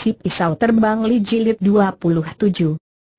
Si Pisau Terbang Li Jilid 27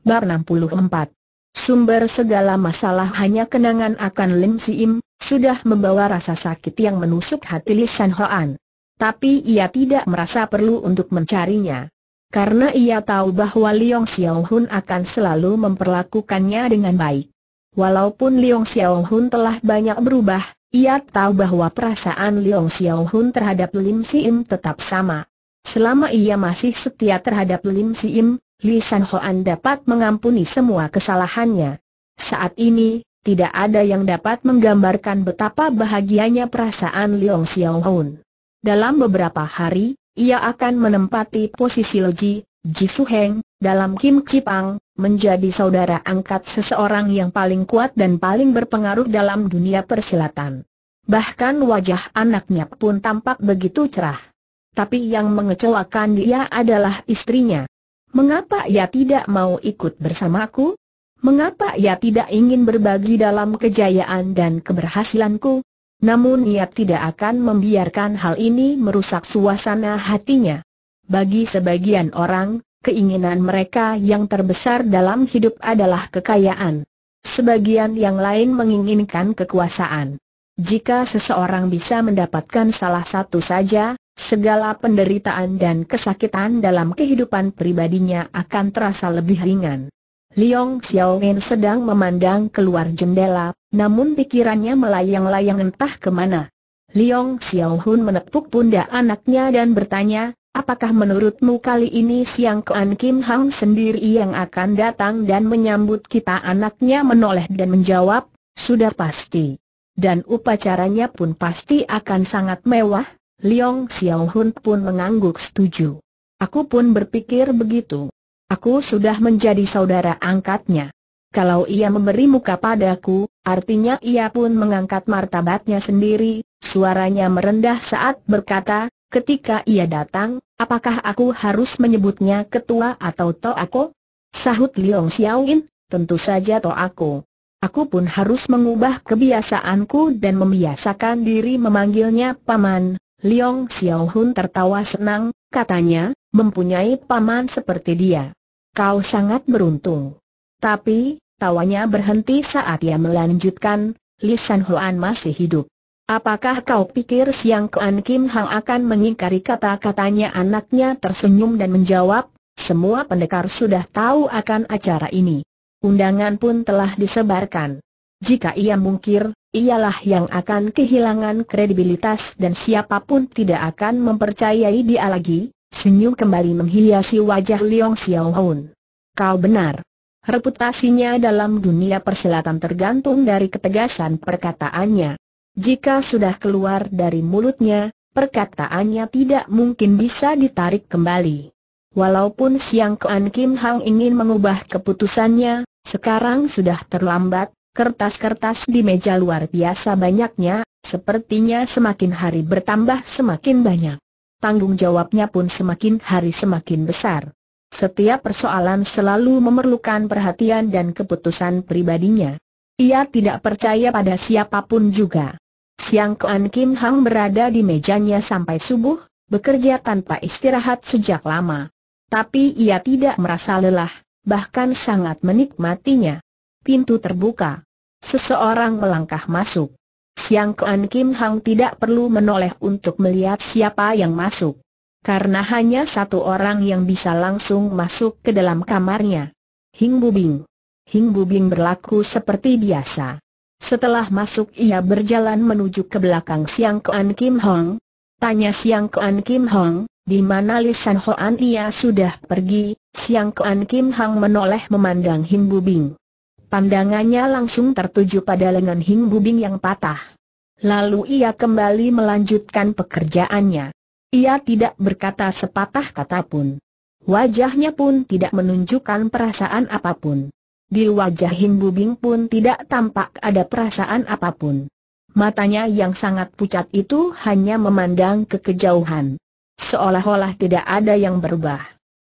Bar 64 Sumber segala masalah hanya kenangan akan Lim Im, sudah membawa rasa sakit yang menusuk hati Li San Hoan. Tapi ia tidak merasa perlu untuk mencarinya. Karena ia tahu bahwa Liong Xiao Hun akan selalu memperlakukannya dengan baik. Walaupun Liong Xiao Hun telah banyak berubah, ia tahu bahwa perasaan Liong Xiao Hun terhadap Lim Siim tetap sama. Selama ia masih setia terhadap Lim Im, Li San Hoan dapat mengampuni semua kesalahannya. Saat ini, tidak ada yang dapat menggambarkan betapa bahagianya perasaan Leong Xiao Hun. Dalam beberapa hari, ia akan menempati posisi Loji, Ji Su Heng, dalam Kim Cipang, menjadi saudara angkat seseorang yang paling kuat dan paling berpengaruh dalam dunia persilatan. Bahkan wajah anaknya pun tampak begitu cerah. Tapi yang mengecewakan dia adalah istrinya. Mengapa ia tidak mau ikut bersamaku? Mengapa ia tidak ingin berbagi dalam kejayaan dan keberhasilanku? Namun ia tidak akan membiarkan hal ini merusak suasana hatinya. Bagi sebagian orang, keinginan mereka yang terbesar dalam hidup adalah kekayaan. Sebagian yang lain menginginkan kekuasaan. Jika seseorang bisa mendapatkan salah satu saja, segala penderitaan dan kesakitan dalam kehidupan pribadinya akan terasa lebih ringan. Liong Xiaowen sedang memandang keluar jendela, namun pikirannya melayang-layang entah kemana. Liong Xiaohun menepuk pundak anaknya dan bertanya, apakah menurutmu kali ini Siang Kuan Kim Hang sendiri yang akan datang dan menyambut kita anaknya menoleh dan menjawab, sudah pasti. Dan upacaranya pun pasti akan sangat mewah, Liong Xiao Hun pun mengangguk setuju. Aku pun berpikir begitu. Aku sudah menjadi saudara angkatnya. Kalau ia memberi muka padaku, artinya ia pun mengangkat martabatnya sendiri, suaranya merendah saat berkata, ketika ia datang, apakah aku harus menyebutnya ketua atau toako? Sahut Liong Xiaoin, tentu saja toako. Aku pun harus mengubah kebiasaanku dan membiasakan diri memanggilnya paman, Liong Xiao Hun tertawa senang, katanya, mempunyai paman seperti dia. Kau sangat beruntung. Tapi, tawanya berhenti saat ia melanjutkan, Li San Huan masih hidup. Apakah kau pikir Siang Kuan Kim Hang akan mengingkari kata-katanya anaknya tersenyum dan menjawab, semua pendekar sudah tahu akan acara ini. Undangan pun telah disebarkan. Jika ia mungkir, ialah yang akan kehilangan kredibilitas dan siapapun tidak akan mempercayai dia lagi. Senyum kembali menghiasi wajah Liong Xiaohun. Kau benar. Reputasinya dalam dunia persilatan tergantung dari ketegasan perkataannya. Jika sudah keluar dari mulutnya, perkataannya tidak mungkin bisa ditarik kembali. Walaupun Siang Kuan Kim Hang ingin mengubah keputusannya, sekarang sudah terlambat, Kertas-kertas di meja luar biasa banyaknya, sepertinya semakin hari bertambah semakin banyak. Tanggung jawabnya pun semakin hari semakin besar. Setiap persoalan selalu memerlukan perhatian dan keputusan pribadinya. Ia tidak percaya pada siapapun juga. Siang Kuan Kim Hang berada di mejanya sampai subuh, bekerja tanpa istirahat sejak lama. Tapi ia tidak merasa lelah, bahkan sangat menikmatinya. Pintu terbuka. Seseorang melangkah masuk. Siang Kuan Kim Hang tidak perlu menoleh untuk melihat siapa yang masuk. Karena hanya satu orang yang bisa langsung masuk ke dalam kamarnya. Hing Bubing. Hing Bubing berlaku seperti biasa. Setelah masuk ia berjalan menuju ke belakang Siang Kuan Kim Hong. Tanya Siang Kuan Kim Hong, di mana Lisan Hoan ia sudah pergi, Siang Kuan Kim Hang menoleh memandang Hing Bubing. Pandangannya langsung tertuju pada lengan Hing Bubing yang patah. Lalu ia kembali melanjutkan pekerjaannya. Ia tidak berkata sepatah kata pun. Wajahnya pun tidak menunjukkan perasaan apapun. Di wajah Hing Bubing pun tidak tampak ada perasaan apapun. Matanya yang sangat pucat itu hanya memandang ke kejauhan. Seolah-olah tidak ada yang berubah.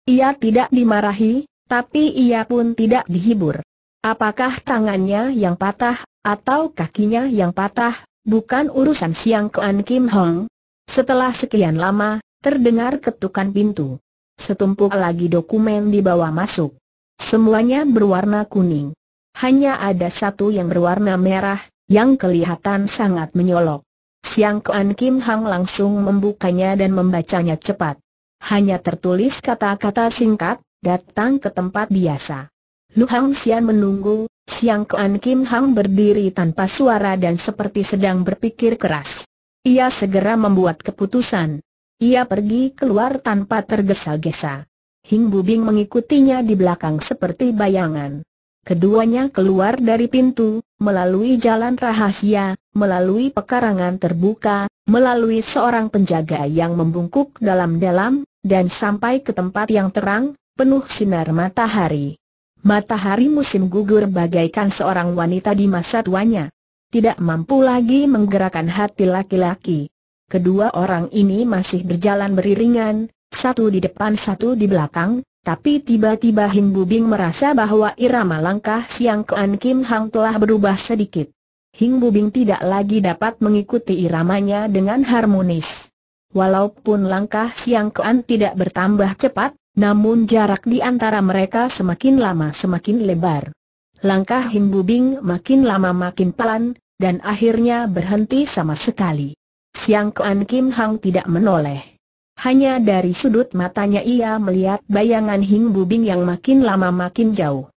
Ia tidak dimarahi, tapi ia pun tidak dihibur. Apakah tangannya yang patah, atau kakinya yang patah, bukan urusan Siang Kean Kim Hong. Setelah sekian lama, terdengar ketukan pintu. Setumpuk lagi dokumen dibawa masuk. Semuanya berwarna kuning. Hanya ada satu yang berwarna merah, yang kelihatan sangat menyolok. Siang Kuan Kim Hang langsung membukanya dan membacanya cepat. Hanya tertulis kata-kata singkat, datang ke tempat biasa. Lu Hang Xian menunggu, Siang Kuan Kim Hang berdiri tanpa suara dan seperti sedang berpikir keras. Ia segera membuat keputusan. Ia pergi keluar tanpa tergesa-gesa. Hing Bubing mengikutinya di belakang seperti bayangan. Keduanya keluar dari pintu, melalui jalan rahasia, melalui pekarangan terbuka, melalui seorang penjaga yang membungkuk dalam-dalam, dan sampai ke tempat yang terang, penuh sinar matahari. Matahari musim gugur bagaikan seorang wanita di masa tuanya. Tidak mampu lagi menggerakkan hati laki-laki. Kedua orang ini masih berjalan beriringan, satu di depan satu di belakang, tapi tiba-tiba Hing Bubing merasa bahwa irama langkah Siang Kuan Kim Hang telah berubah sedikit. Hing Bubing tidak lagi dapat mengikuti iramanya dengan harmonis. Walaupun langkah Siang Kuan tidak bertambah cepat, namun jarak di antara mereka semakin lama semakin lebar. Langkah Himbu Bing makin lama makin pelan, dan akhirnya berhenti sama sekali. Siang Kuan Kim Hang tidak menoleh. Hanya dari sudut matanya ia melihat bayangan Hing Bubing yang makin lama makin jauh.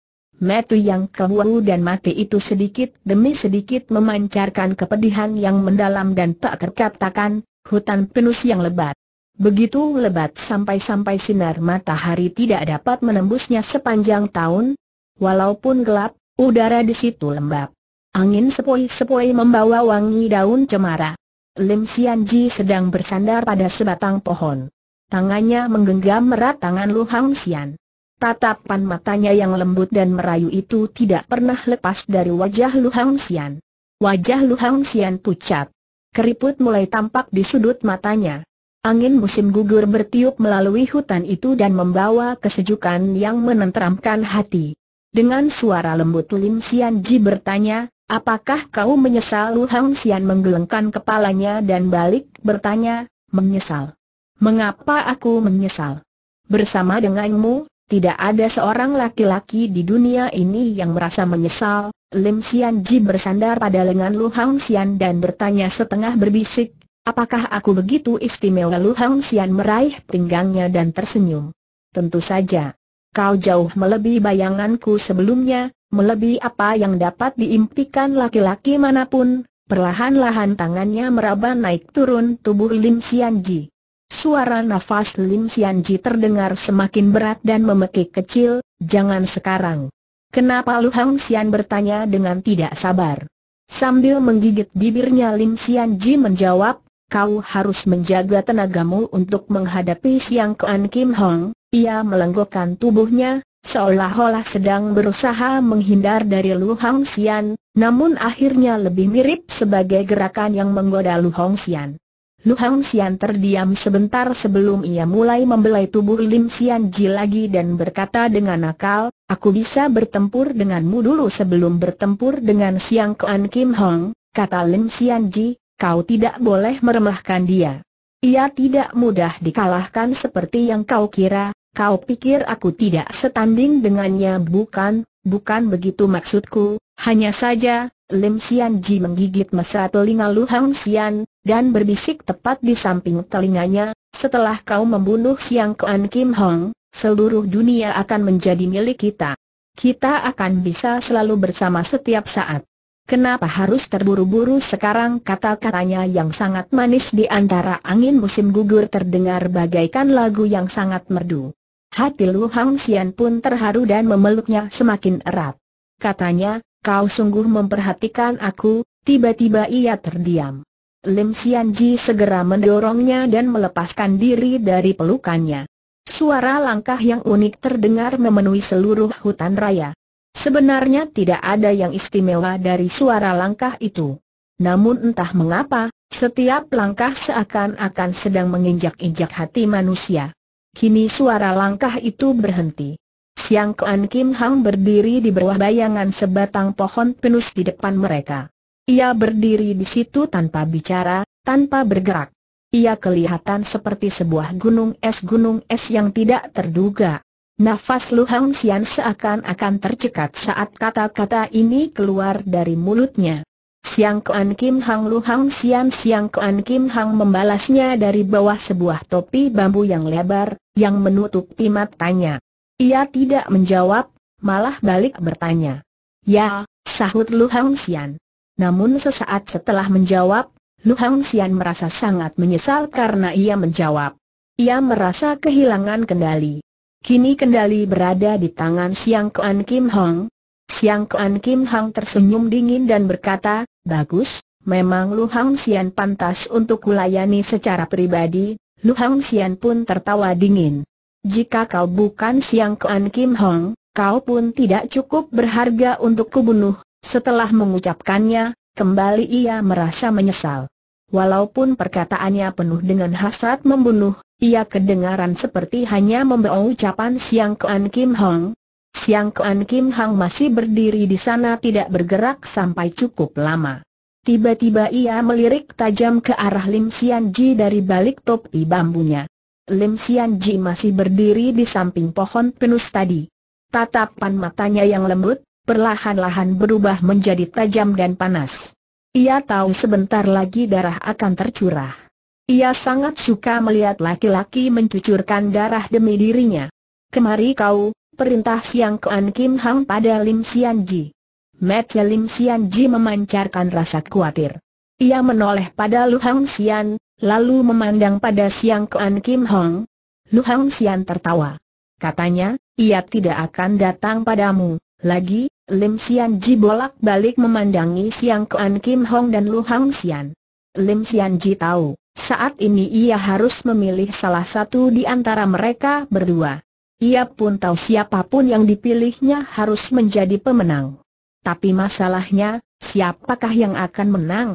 Metu yang kewu dan mati itu sedikit demi sedikit memancarkan kepedihan yang mendalam dan tak terkatakan, hutan penuh yang lebat. Begitu lebat sampai-sampai sinar matahari tidak dapat menembusnya sepanjang tahun. Walaupun gelap, udara di situ lembab. Angin sepoi-sepoi membawa wangi daun cemara. Lim Ji sedang bersandar pada sebatang pohon. Tangannya menggenggam erat tangan Lu Hang Sian. Tatapan matanya yang lembut dan merayu itu tidak pernah lepas dari wajah Lu Hang Sian. Wajah Lu Hang Sian pucat. Keriput mulai tampak di sudut matanya. Angin musim gugur bertiup melalui hutan itu dan membawa kesejukan yang menenteramkan hati. Dengan suara lembut Lim Sian Ji bertanya, apakah kau menyesal Lu Hang Sian menggelengkan kepalanya dan balik bertanya, menyesal. Mengapa aku menyesal? Bersama denganmu, tidak ada seorang laki-laki di dunia ini yang merasa menyesal, Lim Sian Ji bersandar pada lengan Lu Hang Sian dan bertanya setengah berbisik, Apakah aku begitu istimewa Lu Hang Xian meraih pinggangnya dan tersenyum? Tentu saja. Kau jauh melebihi bayanganku sebelumnya, melebihi apa yang dapat diimpikan laki-laki manapun. Perlahan-lahan tangannya meraba naik turun tubuh Lim Xian Ji. Suara nafas Lim Xian Ji terdengar semakin berat dan memekik kecil, jangan sekarang. Kenapa Lu Hang Xian bertanya dengan tidak sabar? Sambil menggigit bibirnya Lim Xian Ji menjawab, kau harus menjaga tenagamu untuk menghadapi Siang Kuan Kim Hong. Ia melenggokkan tubuhnya, seolah-olah sedang berusaha menghindar dari Lu Hong Xian, namun akhirnya lebih mirip sebagai gerakan yang menggoda Lu Hong Xian. Lu Hong Xian terdiam sebentar sebelum ia mulai membelai tubuh Lim Xian Ji lagi dan berkata dengan nakal, Aku bisa bertempur denganmu dulu sebelum bertempur dengan Siang Kuan Kim Hong, kata Lim Xian Ji, kau tidak boleh meremehkan dia. Ia tidak mudah dikalahkan seperti yang kau kira, kau pikir aku tidak setanding dengannya bukan, bukan begitu maksudku, hanya saja, Lim Sian Ji menggigit mesra telinga Lu Hang Sian dan berbisik tepat di samping telinganya, setelah kau membunuh Siang Kuan Kim Hong, seluruh dunia akan menjadi milik kita. Kita akan bisa selalu bersama setiap saat. Kenapa harus terburu-buru sekarang kata-katanya yang sangat manis di antara angin musim gugur terdengar bagaikan lagu yang sangat merdu. Hati Lu Hang Xian pun terharu dan memeluknya semakin erat. Katanya, kau sungguh memperhatikan aku, tiba-tiba ia terdiam. Lim Xian Ji segera mendorongnya dan melepaskan diri dari pelukannya. Suara langkah yang unik terdengar memenuhi seluruh hutan raya. Sebenarnya tidak ada yang istimewa dari suara langkah itu. Namun entah mengapa, setiap langkah seakan-akan sedang menginjak-injak hati manusia. Kini suara langkah itu berhenti. Siang Kuan Kim Hang berdiri di bawah bayangan sebatang pohon pinus di depan mereka. Ia berdiri di situ tanpa bicara, tanpa bergerak. Ia kelihatan seperti sebuah gunung es gunung es yang tidak terduga. Nafas Lu Hang Xian seakan-akan tercekat saat kata-kata ini keluar dari mulutnya. Siang Kuan Kim Hang Lu Hang Xian Siang Kuan Kim Hang membalasnya dari bawah sebuah topi bambu yang lebar, yang menutupi matanya. Ia tidak menjawab, malah balik bertanya. Ya, sahut Lu Hang Xian. Namun sesaat setelah menjawab, Lu Hang Xian merasa sangat menyesal karena ia menjawab. Ia merasa kehilangan kendali. Kini kendali berada di tangan Siang Kuan Kim Hong. Siang Kuan Kim Hong tersenyum dingin dan berkata, Bagus, memang Lu Hang Xian pantas untuk kulayani secara pribadi, Lu Hang Xian pun tertawa dingin. Jika kau bukan Siang Kuan Kim Hong, kau pun tidak cukup berharga untuk kubunuh. Setelah mengucapkannya, kembali ia merasa menyesal. Walaupun perkataannya penuh dengan hasrat membunuh, ia kedengaran seperti hanya membawa ucapan Siang Kuan Kim Hong. Siang Kuan Kim Hong masih berdiri di sana tidak bergerak sampai cukup lama. Tiba-tiba ia melirik tajam ke arah Lim Sian Ji dari balik topi bambunya. Lim Sian Ji masih berdiri di samping pohon pinus tadi. Tatapan matanya yang lembut, perlahan-lahan berubah menjadi tajam dan panas. Ia tahu sebentar lagi darah akan tercurah. Ia sangat suka melihat laki-laki mencucurkan darah demi dirinya. Kemari kau, perintah Siang Kean Kim Hang pada Lim Sian Ji. Mata Lim Sian Ji memancarkan rasa khawatir. Ia menoleh pada Lu Hang Sian, lalu memandang pada Siang Kean Kim Hong. Lu Hang Sian tertawa. Katanya, ia tidak akan datang padamu, lagi, Lim Sian Ji bolak-balik memandangi Siang Kean Kim Hong dan Lu Hang Sian. Lim Sian Ji tahu, saat ini ia harus memilih salah satu di antara mereka berdua. Ia pun tahu siapapun yang dipilihnya harus menjadi pemenang. Tapi masalahnya, siapakah yang akan menang?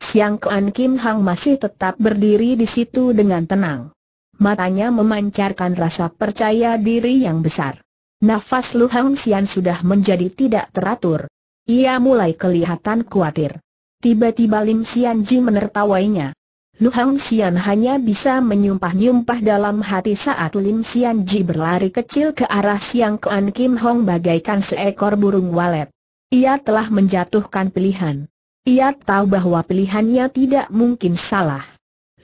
Siang Kean Kim Hang masih tetap berdiri di situ dengan tenang. Matanya memancarkan rasa percaya diri yang besar. Nafas Lu Hang Xian sudah menjadi tidak teratur. Ia mulai kelihatan khawatir. Tiba-tiba Lim Xian Ji menertawainya. Lu Hang Xian hanya bisa menyumpah-nyumpah dalam hati saat Lim Xian Ji berlari kecil ke arah Siang Kuan Kim Hong bagaikan seekor burung walet. Ia telah menjatuhkan pilihan. Ia tahu bahwa pilihannya tidak mungkin salah.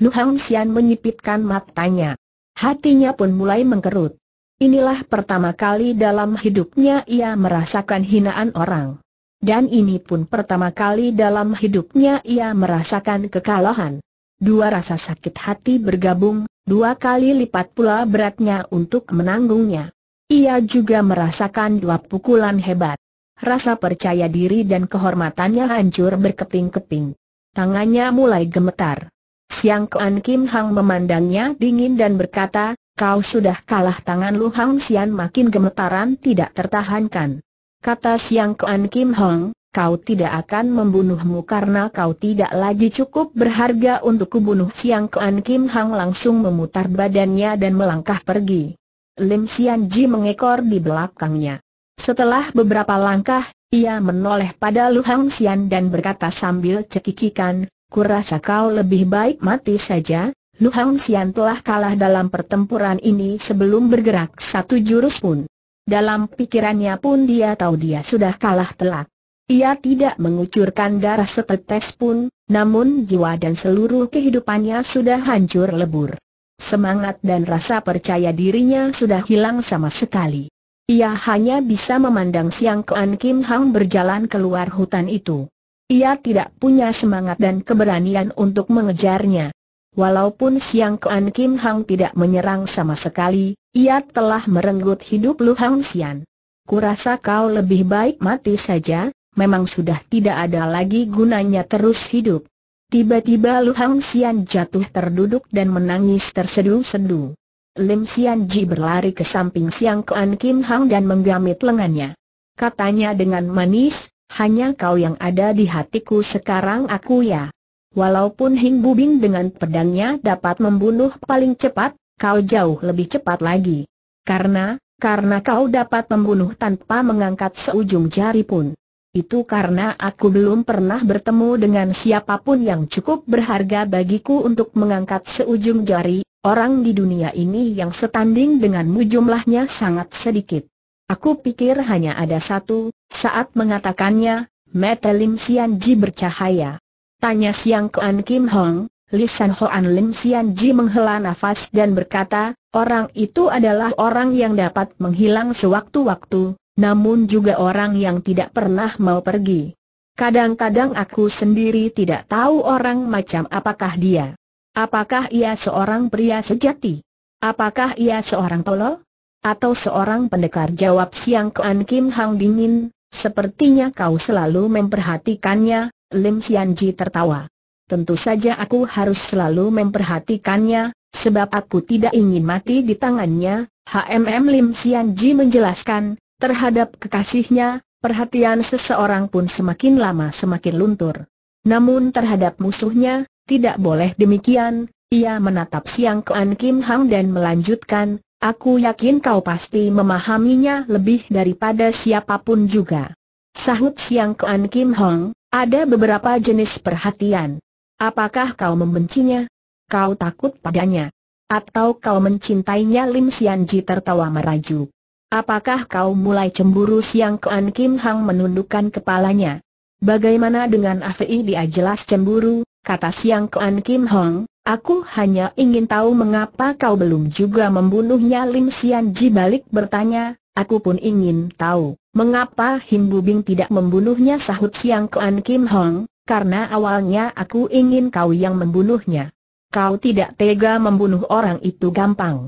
Lu Hang Xian menyipitkan matanya. Hatinya pun mulai mengkerut. Inilah pertama kali dalam hidupnya ia merasakan hinaan orang. Dan ini pun pertama kali dalam hidupnya ia merasakan kekalahan. Dua rasa sakit hati bergabung, dua kali lipat pula beratnya untuk menanggungnya. Ia juga merasakan dua pukulan hebat. Rasa percaya diri dan kehormatannya hancur berkeping-keping. Tangannya mulai gemetar. Siang Kuan Kim Hang memandangnya dingin dan berkata, kau sudah kalah tangan Lu Hang Sian makin gemetaran tidak tertahankan. Kata Siang Kuan Kim Hang kau tidak akan membunuhmu karena kau tidak lagi cukup berharga untuk kubunuh Siang Kuan Kim Hang langsung memutar badannya dan melangkah pergi. Lim Sian Ji mengekor di belakangnya. Setelah beberapa langkah, ia menoleh pada Lu Hang Sian dan berkata sambil cekikikan, kurasa kau lebih baik mati saja, Lu Hang Sian telah kalah dalam pertempuran ini sebelum bergerak satu jurus pun. Dalam pikirannya pun dia tahu dia sudah kalah telak. Ia tidak mengucurkan darah setetes pun, namun jiwa dan seluruh kehidupannya sudah hancur lebur. Semangat dan rasa percaya dirinya sudah hilang sama sekali. Ia hanya bisa memandang Siang Kean Kim Hang berjalan keluar hutan itu. Ia tidak punya semangat dan keberanian untuk mengejarnya. Walaupun Siang Kean Kim Hang tidak menyerang sama sekali, ia telah merenggut hidup Lu Hang Xian. Kurasa kau lebih baik mati saja, memang sudah tidak ada lagi gunanya terus hidup. Tiba-tiba Lu Hang Xian jatuh terduduk dan menangis tersedu-sedu. Lim Xian Ji berlari ke samping Siang Kuan Kim Hang dan menggamit lengannya. Katanya dengan manis, hanya kau yang ada di hatiku sekarang aku ya. Walaupun Hing Bubing dengan pedangnya dapat membunuh paling cepat, kau jauh lebih cepat lagi. Karena, karena kau dapat membunuh tanpa mengangkat seujung jari pun. Itu karena aku belum pernah bertemu dengan siapapun yang cukup berharga bagiku untuk mengangkat seujung jari, orang di dunia ini yang setanding denganmu jumlahnya sangat sedikit. Aku pikir hanya ada satu, saat mengatakannya, mata Lim Sian Ji bercahaya. Tanya Siang Kuan Kim Hong, Li Lisan Hoan Lim Sian Ji menghela nafas dan berkata, orang itu adalah orang yang dapat menghilang sewaktu-waktu, namun juga orang yang tidak pernah mau pergi. Kadang-kadang aku sendiri tidak tahu orang macam apakah dia. Apakah ia seorang pria sejati? Apakah ia seorang tolo? Atau seorang pendekar jawab siang Kuan Kim Hang dingin, sepertinya kau selalu memperhatikannya, Lim ji tertawa. Tentu saja aku harus selalu memperhatikannya, sebab aku tidak ingin mati di tangannya, HMM Lim ji menjelaskan, Terhadap kekasihnya, perhatian seseorang pun semakin lama semakin luntur. Namun terhadap musuhnya, tidak boleh demikian, ia menatap siang ke An Kim Hang dan melanjutkan, aku yakin kau pasti memahaminya lebih daripada siapapun juga. Sahut siang ke An Kim Hang, ada beberapa jenis perhatian. Apakah kau membencinya? Kau takut padanya? Atau kau mencintainya Lim Sian Ji tertawa merajuk. Apakah kau mulai cemburu siang Kuan Kim Hang menundukkan kepalanya? Bagaimana dengan Afei dia jelas cemburu, kata siang Kuan Kim Hang. aku hanya ingin tahu mengapa kau belum juga membunuhnya Lim Sian Ji balik bertanya, aku pun ingin tahu, mengapa Him Bubing tidak membunuhnya sahut siang Kuan Kim Hang. karena awalnya aku ingin kau yang membunuhnya. Kau tidak tega membunuh orang itu gampang.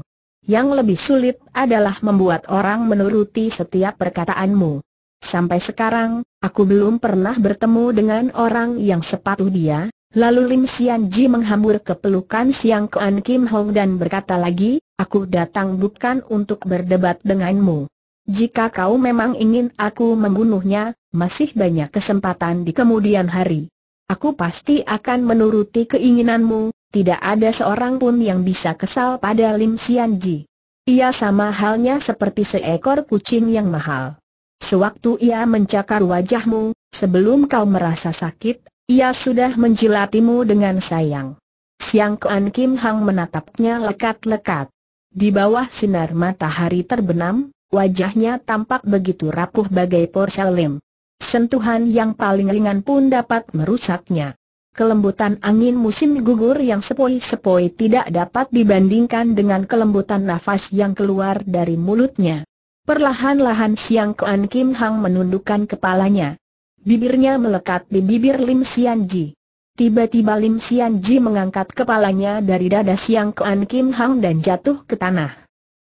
Yang lebih sulit adalah membuat orang menuruti setiap perkataanmu. Sampai sekarang, aku belum pernah bertemu dengan orang yang sepatuh dia. Lalu Lim Sian Ji menghambur ke pelukan Siang Kuan Kim Hong dan berkata lagi, aku datang bukan untuk berdebat denganmu. Jika kau memang ingin aku membunuhnya, masih banyak kesempatan di kemudian hari. Aku pasti akan menuruti keinginanmu, tidak ada seorang pun yang bisa kesal pada Lim Sian Ji. Ia sama halnya seperti seekor kucing yang mahal. Sewaktu ia mencakar wajahmu, sebelum kau merasa sakit, ia sudah menjilatimu dengan sayang. Siang Kuan Kim Hang menatapnya lekat-lekat. Di bawah sinar matahari terbenam, wajahnya tampak begitu rapuh bagai porselen. Sentuhan yang paling ringan pun dapat merusaknya kelembutan angin musim gugur yang sepoi-sepoi tidak dapat dibandingkan dengan kelembutan nafas yang keluar dari mulutnya. Perlahan-lahan Siang Kuan Kim Hang menundukkan kepalanya. Bibirnya melekat di bibir Lim Sian Ji. Tiba-tiba Lim Sian Ji mengangkat kepalanya dari dada Siang Kuan Kim Hang dan jatuh ke tanah.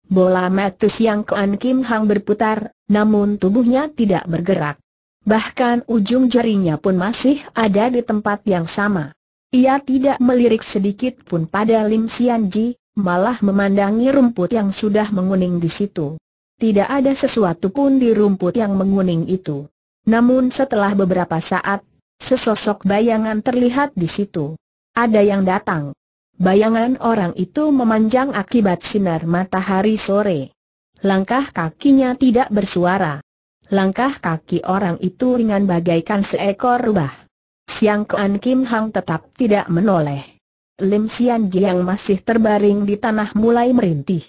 Bola mata Siang Kuan Kim Hang berputar, namun tubuhnya tidak bergerak. Bahkan ujung jarinya pun masih ada di tempat yang sama. Ia tidak melirik sedikit pun pada Lim Sian Ji, malah memandangi rumput yang sudah menguning di situ. Tidak ada sesuatu pun di rumput yang menguning itu. Namun setelah beberapa saat, sesosok bayangan terlihat di situ. Ada yang datang. Bayangan orang itu memanjang akibat sinar matahari sore. Langkah kakinya tidak bersuara. Langkah kaki orang itu ringan bagaikan seekor rubah. Siang Kuan Kim Hang tetap tidak menoleh. Lim Sian Jiang masih terbaring di tanah mulai merintih.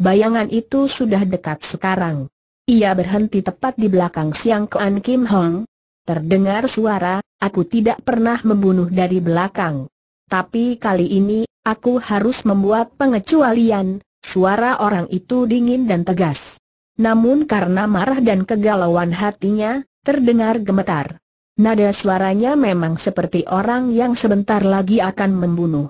Bayangan itu sudah dekat sekarang. Ia berhenti tepat di belakang Siang Kuan Kim Hang. Terdengar suara, aku tidak pernah membunuh dari belakang. Tapi kali ini, aku harus membuat pengecualian. Suara orang itu dingin dan tegas. Namun karena marah dan kegalauan hatinya, terdengar gemetar. Nada suaranya memang seperti orang yang sebentar lagi akan membunuh.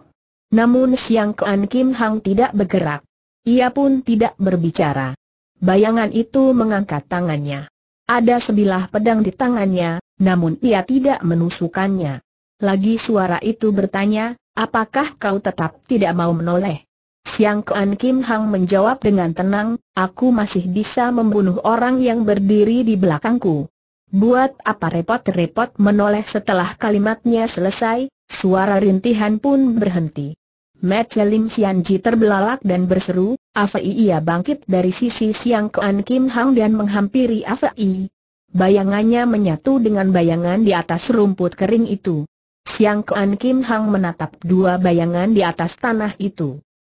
Namun Siang Kuan Kim Hang tidak bergerak. Ia pun tidak berbicara. Bayangan itu mengangkat tangannya. Ada sebilah pedang di tangannya, namun ia tidak menusukannya. Lagi suara itu bertanya, apakah kau tetap tidak mau menoleh? Siang Kuan Kim Hang menjawab dengan tenang, aku masih bisa membunuh orang yang berdiri di belakangku. Buat apa repot-repot menoleh setelah kalimatnya selesai, suara rintihan pun berhenti. Mat Lim Sian Ji terbelalak dan berseru, Afei ia bangkit dari sisi Siang Kuan Kim Hang dan menghampiri Afei. Bayangannya menyatu dengan bayangan di atas rumput kering itu. Siang Kuan Kim Hang menatap dua bayangan di atas tanah itu.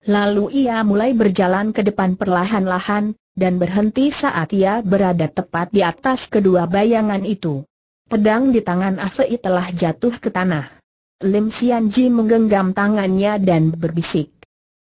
Lalu ia mulai berjalan ke depan perlahan-lahan, dan berhenti saat ia berada tepat di atas kedua bayangan itu. Pedang di tangan Afei telah jatuh ke tanah. Lim Ji menggenggam tangannya dan berbisik.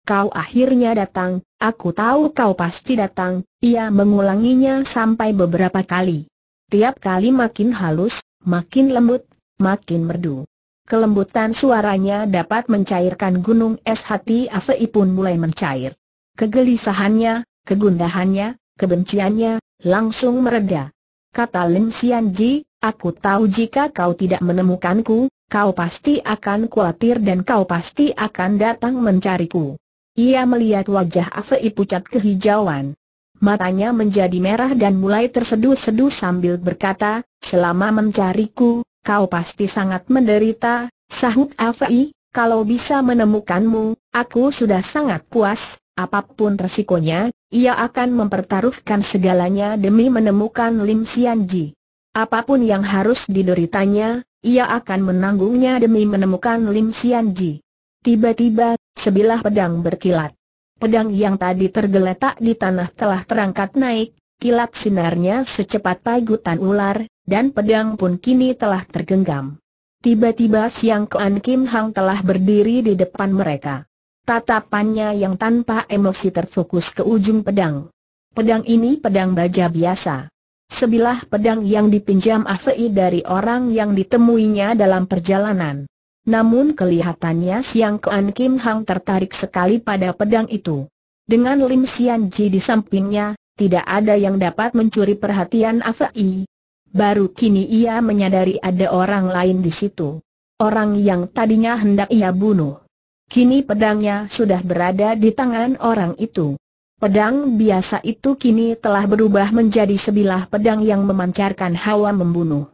Kau akhirnya datang, aku tahu kau pasti datang, ia mengulanginya sampai beberapa kali. Tiap kali makin halus, makin lembut, makin merdu. Kelembutan suaranya dapat mencairkan gunung es hati Afei pun mulai mencair. Kegelisahannya, kegundahannya, kebenciannya, langsung mereda. Kata Lin Sian Ji, aku tahu jika kau tidak menemukanku, kau pasti akan khawatir dan kau pasti akan datang mencariku. Ia melihat wajah Afei pucat kehijauan. Matanya menjadi merah dan mulai terseduh-seduh sambil berkata, selama mencariku, kau pasti sangat menderita, sahut Afi, kalau bisa menemukanmu, aku sudah sangat puas, apapun resikonya, ia akan mempertaruhkan segalanya demi menemukan Lim Ji. Apapun yang harus dideritanya, ia akan menanggungnya demi menemukan Lim Ji. Tiba-tiba, sebilah pedang berkilat. Pedang yang tadi tergeletak di tanah telah terangkat naik, Kilat sinarnya secepat pagutan ular, dan pedang pun kini telah tergenggam. Tiba-tiba Siang Kuan Kim Hang telah berdiri di depan mereka. Tatapannya yang tanpa emosi terfokus ke ujung pedang. Pedang ini pedang baja biasa. Sebilah pedang yang dipinjam Afei dari orang yang ditemuinya dalam perjalanan. Namun kelihatannya Siang Kuan Kim Hang tertarik sekali pada pedang itu. Dengan Lim Sian Ji di sampingnya, tidak ada yang dapat mencuri perhatian Afei. Baru kini ia menyadari ada orang lain di situ. Orang yang tadinya hendak ia bunuh. Kini pedangnya sudah berada di tangan orang itu. Pedang biasa itu kini telah berubah menjadi sebilah pedang yang memancarkan hawa membunuh.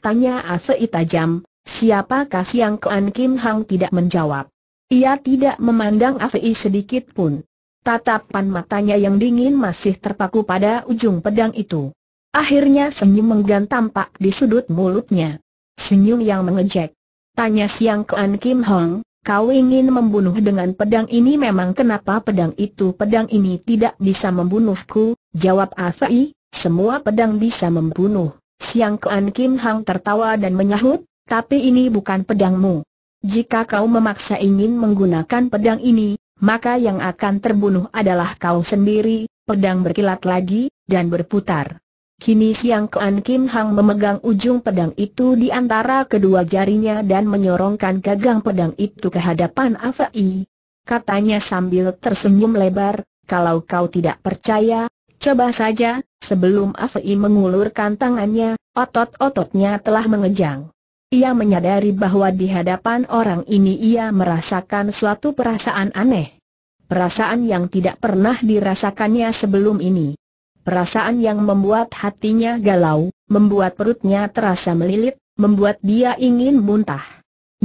Tanya Afei tajam, siapakah Siang Kuan Kim Hang tidak menjawab. Ia tidak memandang Afei sedikit pun. Tatapan matanya yang dingin masih terpaku pada ujung pedang itu. Akhirnya senyum menggan tampak di sudut mulutnya. Senyum yang mengejek. Tanya Siang An Kim Hong, kau ingin membunuh dengan pedang ini memang kenapa pedang itu pedang ini tidak bisa membunuhku? Jawab Afai, semua pedang bisa membunuh. Siang An Kim Hong tertawa dan menyahut, tapi ini bukan pedangmu. Jika kau memaksa ingin menggunakan pedang ini, maka yang akan terbunuh adalah kau sendiri, pedang berkilat lagi, dan berputar. Kini Siang Kean Kim Hang memegang ujung pedang itu di antara kedua jarinya dan menyorongkan gagang pedang itu ke hadapan Afai. Katanya sambil tersenyum lebar, kalau kau tidak percaya, coba saja, sebelum Afai mengulurkan tangannya, otot-ototnya telah mengejang. Ia menyadari bahwa di hadapan orang ini ia merasakan suatu perasaan aneh. Perasaan yang tidak pernah dirasakannya sebelum ini. Perasaan yang membuat hatinya galau, membuat perutnya terasa melilit, membuat dia ingin muntah.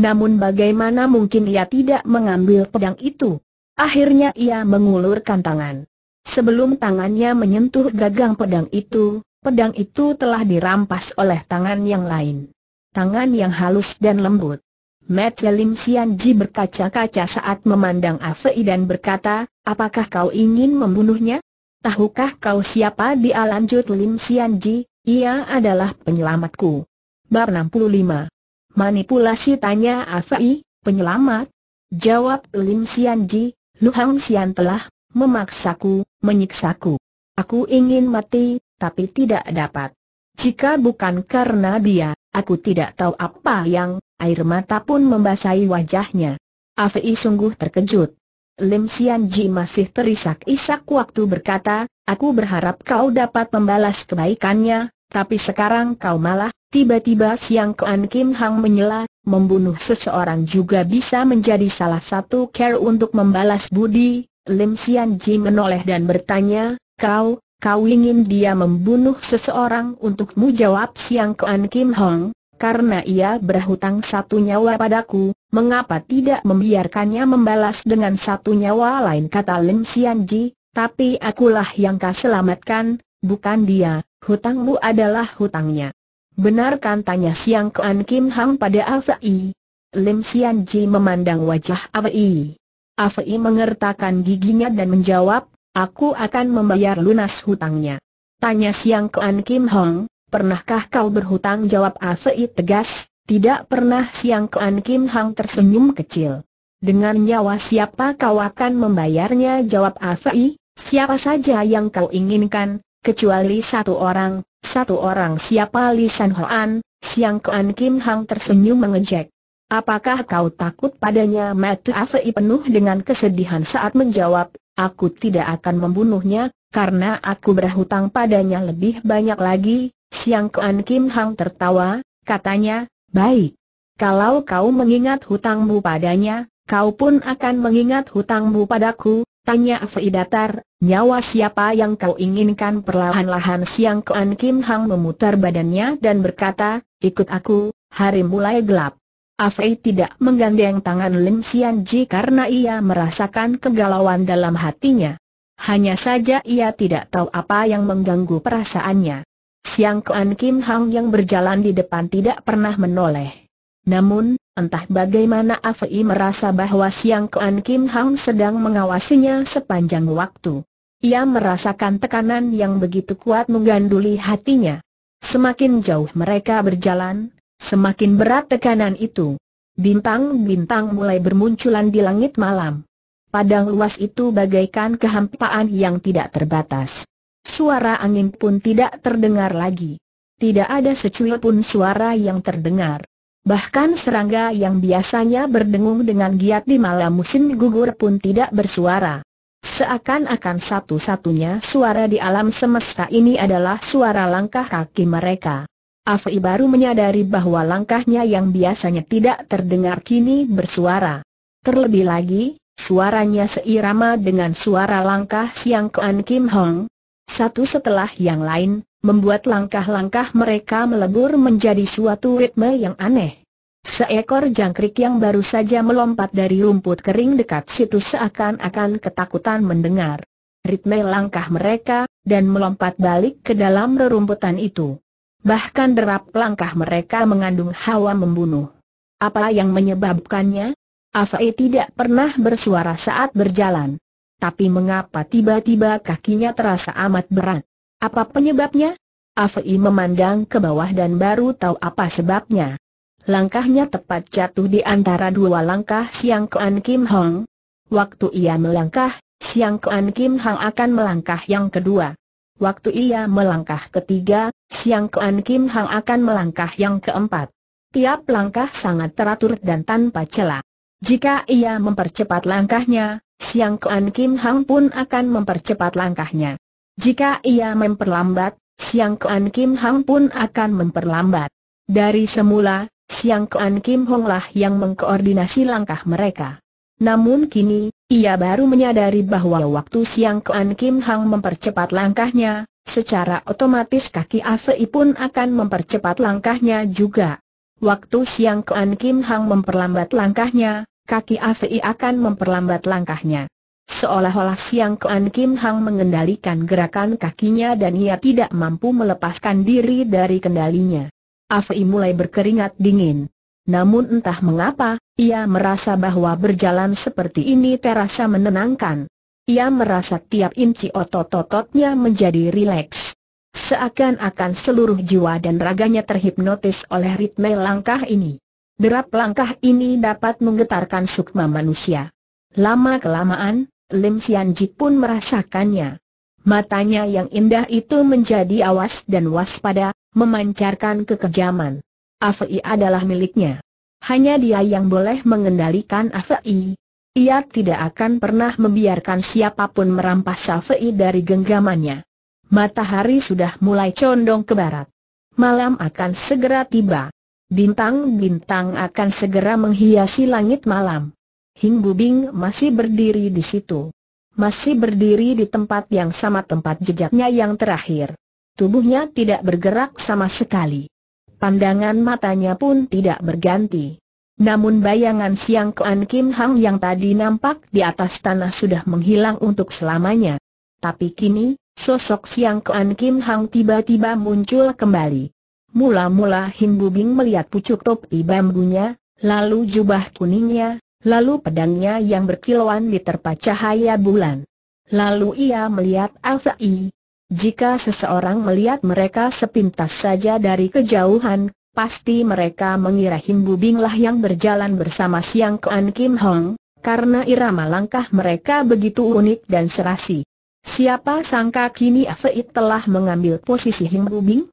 Namun bagaimana mungkin ia tidak mengambil pedang itu? Akhirnya ia mengulurkan tangan. Sebelum tangannya menyentuh gagang pedang itu, pedang itu telah dirampas oleh tangan yang lain tangan yang halus dan lembut. Matt Lim Sian Ji berkaca-kaca saat memandang Afei dan berkata, apakah kau ingin membunuhnya? Tahukah kau siapa dia lanjut Lim Sian Ji, ia adalah penyelamatku. Bar 65 Manipulasi tanya Afei, penyelamat? Jawab Lim Sian Ji, Lu Hang Sian telah memaksaku, menyiksaku. Aku ingin mati, tapi tidak dapat. Jika bukan karena dia, Aku tidak tahu apa yang, air mata pun membasahi wajahnya. Afei sungguh terkejut. Lim Sian Ji masih terisak-isak waktu berkata, aku berharap kau dapat membalas kebaikannya, tapi sekarang kau malah, tiba-tiba Siang Kuan Kim Hang menyela, membunuh seseorang juga bisa menjadi salah satu care untuk membalas budi. Lim Sian Ji menoleh dan bertanya, kau, kau ingin dia membunuh seseorang untukmu jawab Siang Kuan Kim Hong, karena ia berhutang satu nyawa padaku, mengapa tidak membiarkannya membalas dengan satu nyawa lain kata Lim Sian Ji, tapi akulah yang kau selamatkan, bukan dia, hutangmu adalah hutangnya. Benarkan tanya Siang Kuan Kim Hong pada Afei. Lim Sian Ji memandang wajah Afei. Afei mengertakkan giginya dan menjawab, Aku akan membayar lunas hutangnya. Tanya Siang Kuan Kim Hong, pernahkah kau berhutang jawab Afei tegas, tidak pernah Siang Kuan Kim Hong tersenyum kecil. Dengan nyawa siapa kau akan membayarnya jawab Afei, siapa saja yang kau inginkan, kecuali satu orang, satu orang siapa Li San Hoan, Siang Kuan Kim Hong tersenyum mengejek. Apakah kau takut padanya? Mata Afei penuh dengan kesedihan saat menjawab, Aku tidak akan membunuhnya, karena aku berhutang padanya lebih banyak lagi. Siang Kuan Kim Hang tertawa, katanya, baik. Kalau kau mengingat hutangmu padanya, kau pun akan mengingat hutangmu padaku, tanya Fei Datar, nyawa siapa yang kau inginkan perlahan-lahan Siang Kuan Kim Hang memutar badannya dan berkata, ikut aku, hari mulai gelap. Afei tidak menggandeng tangan Lim Sian Ji karena ia merasakan kegalauan dalam hatinya. Hanya saja ia tidak tahu apa yang mengganggu perasaannya. Siang Kuan Kim Hang yang berjalan di depan tidak pernah menoleh. Namun, entah bagaimana Afei merasa bahwa Siang Kuan Kim Hang sedang mengawasinya sepanjang waktu. Ia merasakan tekanan yang begitu kuat mengganduli hatinya. Semakin jauh mereka berjalan, Semakin berat tekanan itu, bintang-bintang mulai bermunculan di langit malam. Padang luas itu bagaikan kehampaan yang tidak terbatas. Suara angin pun tidak terdengar lagi. Tidak ada secuil pun suara yang terdengar. Bahkan serangga yang biasanya berdengung dengan giat di malam musim gugur pun tidak bersuara. Seakan-akan satu-satunya suara di alam semesta ini adalah suara langkah kaki mereka. Afri baru menyadari bahwa langkahnya yang biasanya tidak terdengar kini bersuara. Terlebih lagi, suaranya seirama dengan suara langkah Siang Kuan Kim Hong. Satu setelah yang lain, membuat langkah-langkah mereka melebur menjadi suatu ritme yang aneh. Seekor jangkrik yang baru saja melompat dari rumput kering dekat situ seakan-akan ketakutan mendengar ritme langkah mereka, dan melompat balik ke dalam rerumputan itu. Bahkan derap langkah mereka mengandung hawa membunuh. Apa yang menyebabkannya? Afai tidak pernah bersuara saat berjalan. Tapi mengapa tiba-tiba kakinya terasa amat berat? Apa penyebabnya? Afai memandang ke bawah dan baru tahu apa sebabnya. Langkahnya tepat jatuh di antara dua langkah Siang Kuan Kim Hong. Waktu ia melangkah, Siang Kuan Kim Hong akan melangkah yang kedua. Waktu ia melangkah ketiga, Siang Kuan Kim Hang akan melangkah yang keempat. Tiap langkah sangat teratur dan tanpa celah. Jika ia mempercepat langkahnya, Siang Kuan Kim Hang pun akan mempercepat langkahnya. Jika ia memperlambat, Siang Kuan Kim Hang pun akan memperlambat. Dari semula, Siang Kuan Kim Honglah yang mengkoordinasi langkah mereka. Namun kini, ia baru menyadari bahwa waktu siang Kean Kim Hang mempercepat langkahnya, secara otomatis kaki Afei pun akan mempercepat langkahnya juga. Waktu siang Kean Kim Hang memperlambat langkahnya, kaki Afei akan memperlambat langkahnya. Seolah-olah siang Kean Kim Hang mengendalikan gerakan kakinya dan ia tidak mampu melepaskan diri dari kendalinya. Afei mulai berkeringat dingin. Namun entah mengapa, ia merasa bahwa berjalan seperti ini terasa menenangkan. Ia merasa tiap inci otot-ototnya menjadi rileks. Seakan-akan seluruh jiwa dan raganya terhipnotis oleh ritme langkah ini. Derap langkah ini dapat menggetarkan sukma manusia. Lama-kelamaan, Lim Sianji pun merasakannya. Matanya yang indah itu menjadi awas dan waspada, memancarkan kekejaman. Afei adalah miliknya. Hanya dia yang boleh mengendalikan Afei. Ia tidak akan pernah membiarkan siapapun merampas Afei dari genggamannya. Matahari sudah mulai condong ke barat. Malam akan segera tiba. Bintang-bintang akan segera menghiasi langit malam. Hing Bubing masih berdiri di situ. Masih berdiri di tempat yang sama tempat jejaknya yang terakhir. Tubuhnya tidak bergerak sama sekali pandangan matanya pun tidak berganti. Namun bayangan Siang Kuan Kim Hang yang tadi nampak di atas tanah sudah menghilang untuk selamanya. Tapi kini, sosok Siang Kuan Kim Hang tiba-tiba muncul kembali. Mula-mula Him Bubing melihat pucuk topi bambunya, lalu jubah kuningnya, lalu pedangnya yang berkilauan diterpa cahaya bulan. Lalu ia melihat Alfai, jika seseorang melihat mereka sepintas saja dari kejauhan, pasti mereka mengira Himbu Binglah yang berjalan bersama Siang Kuan Kim Hong, karena irama langkah mereka begitu unik dan serasi. Siapa sangka kini Afeit telah mengambil posisi Himbu Bing?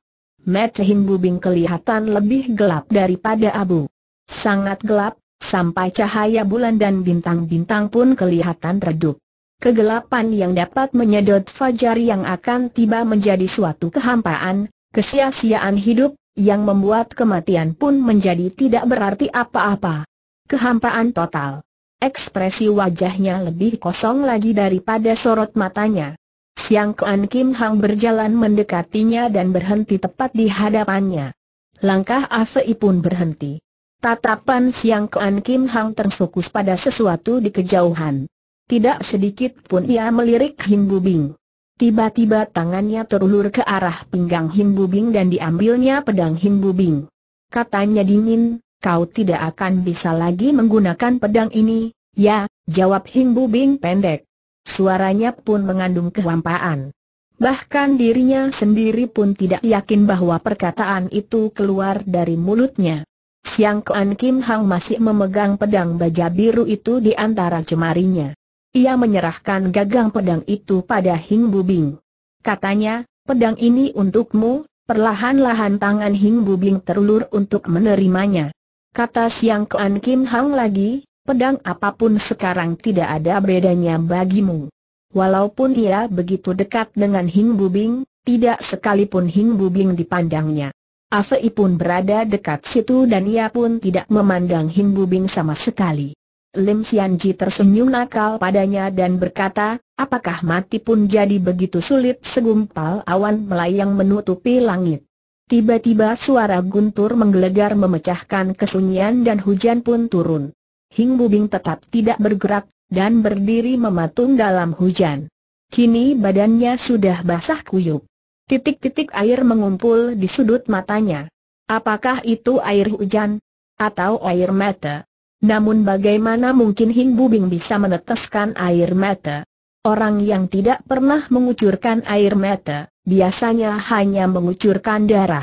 Mata Himbu Bing kelihatan lebih gelap daripada abu. Sangat gelap, sampai cahaya bulan dan bintang-bintang pun kelihatan redup. Kegelapan yang dapat menyedot fajar yang akan tiba menjadi suatu kehampaan, kesia-siaan hidup, yang membuat kematian pun menjadi tidak berarti apa-apa. Kehampaan total. Ekspresi wajahnya lebih kosong lagi daripada sorot matanya. Siang Kuan Kim Hang berjalan mendekatinya dan berhenti tepat di hadapannya. Langkah Afei pun berhenti. Tatapan Siang Kuan Kim Hang terfokus pada sesuatu di kejauhan. Tidak sedikit pun ia melirik Himbubing. Tiba-tiba tangannya terulur ke arah pinggang Himbubing dan diambilnya pedang Himbubing. Katanya dingin, kau tidak akan bisa lagi menggunakan pedang ini, ya, jawab Himbubing pendek. Suaranya pun mengandung kehampaan. Bahkan dirinya sendiri pun tidak yakin bahwa perkataan itu keluar dari mulutnya. Siang Kuan Kim Hang masih memegang pedang baja biru itu di antara jemarinya. Ia menyerahkan gagang pedang itu pada Hing Bubing. Katanya, pedang ini untukmu, perlahan-lahan tangan Hing Bubing terulur untuk menerimanya. Kata Siang Kuan Kim Hang lagi, pedang apapun sekarang tidak ada bedanya bagimu. Walaupun ia begitu dekat dengan Hing Bubing, tidak sekalipun Hing Bubing dipandangnya. Afei pun berada dekat situ dan ia pun tidak memandang Hing Bubing sama sekali. Lim Sianji tersenyum nakal padanya dan berkata, apakah mati pun jadi begitu sulit segumpal awan melayang menutupi langit. Tiba-tiba suara guntur menggelegar memecahkan kesunyian dan hujan pun turun. Hing Bubing tetap tidak bergerak, dan berdiri mematung dalam hujan. Kini badannya sudah basah kuyup. Titik-titik air mengumpul di sudut matanya. Apakah itu air hujan? Atau air mata? Namun bagaimana mungkin Hin Bubing bisa meneteskan air mata? Orang yang tidak pernah mengucurkan air mata, biasanya hanya mengucurkan darah.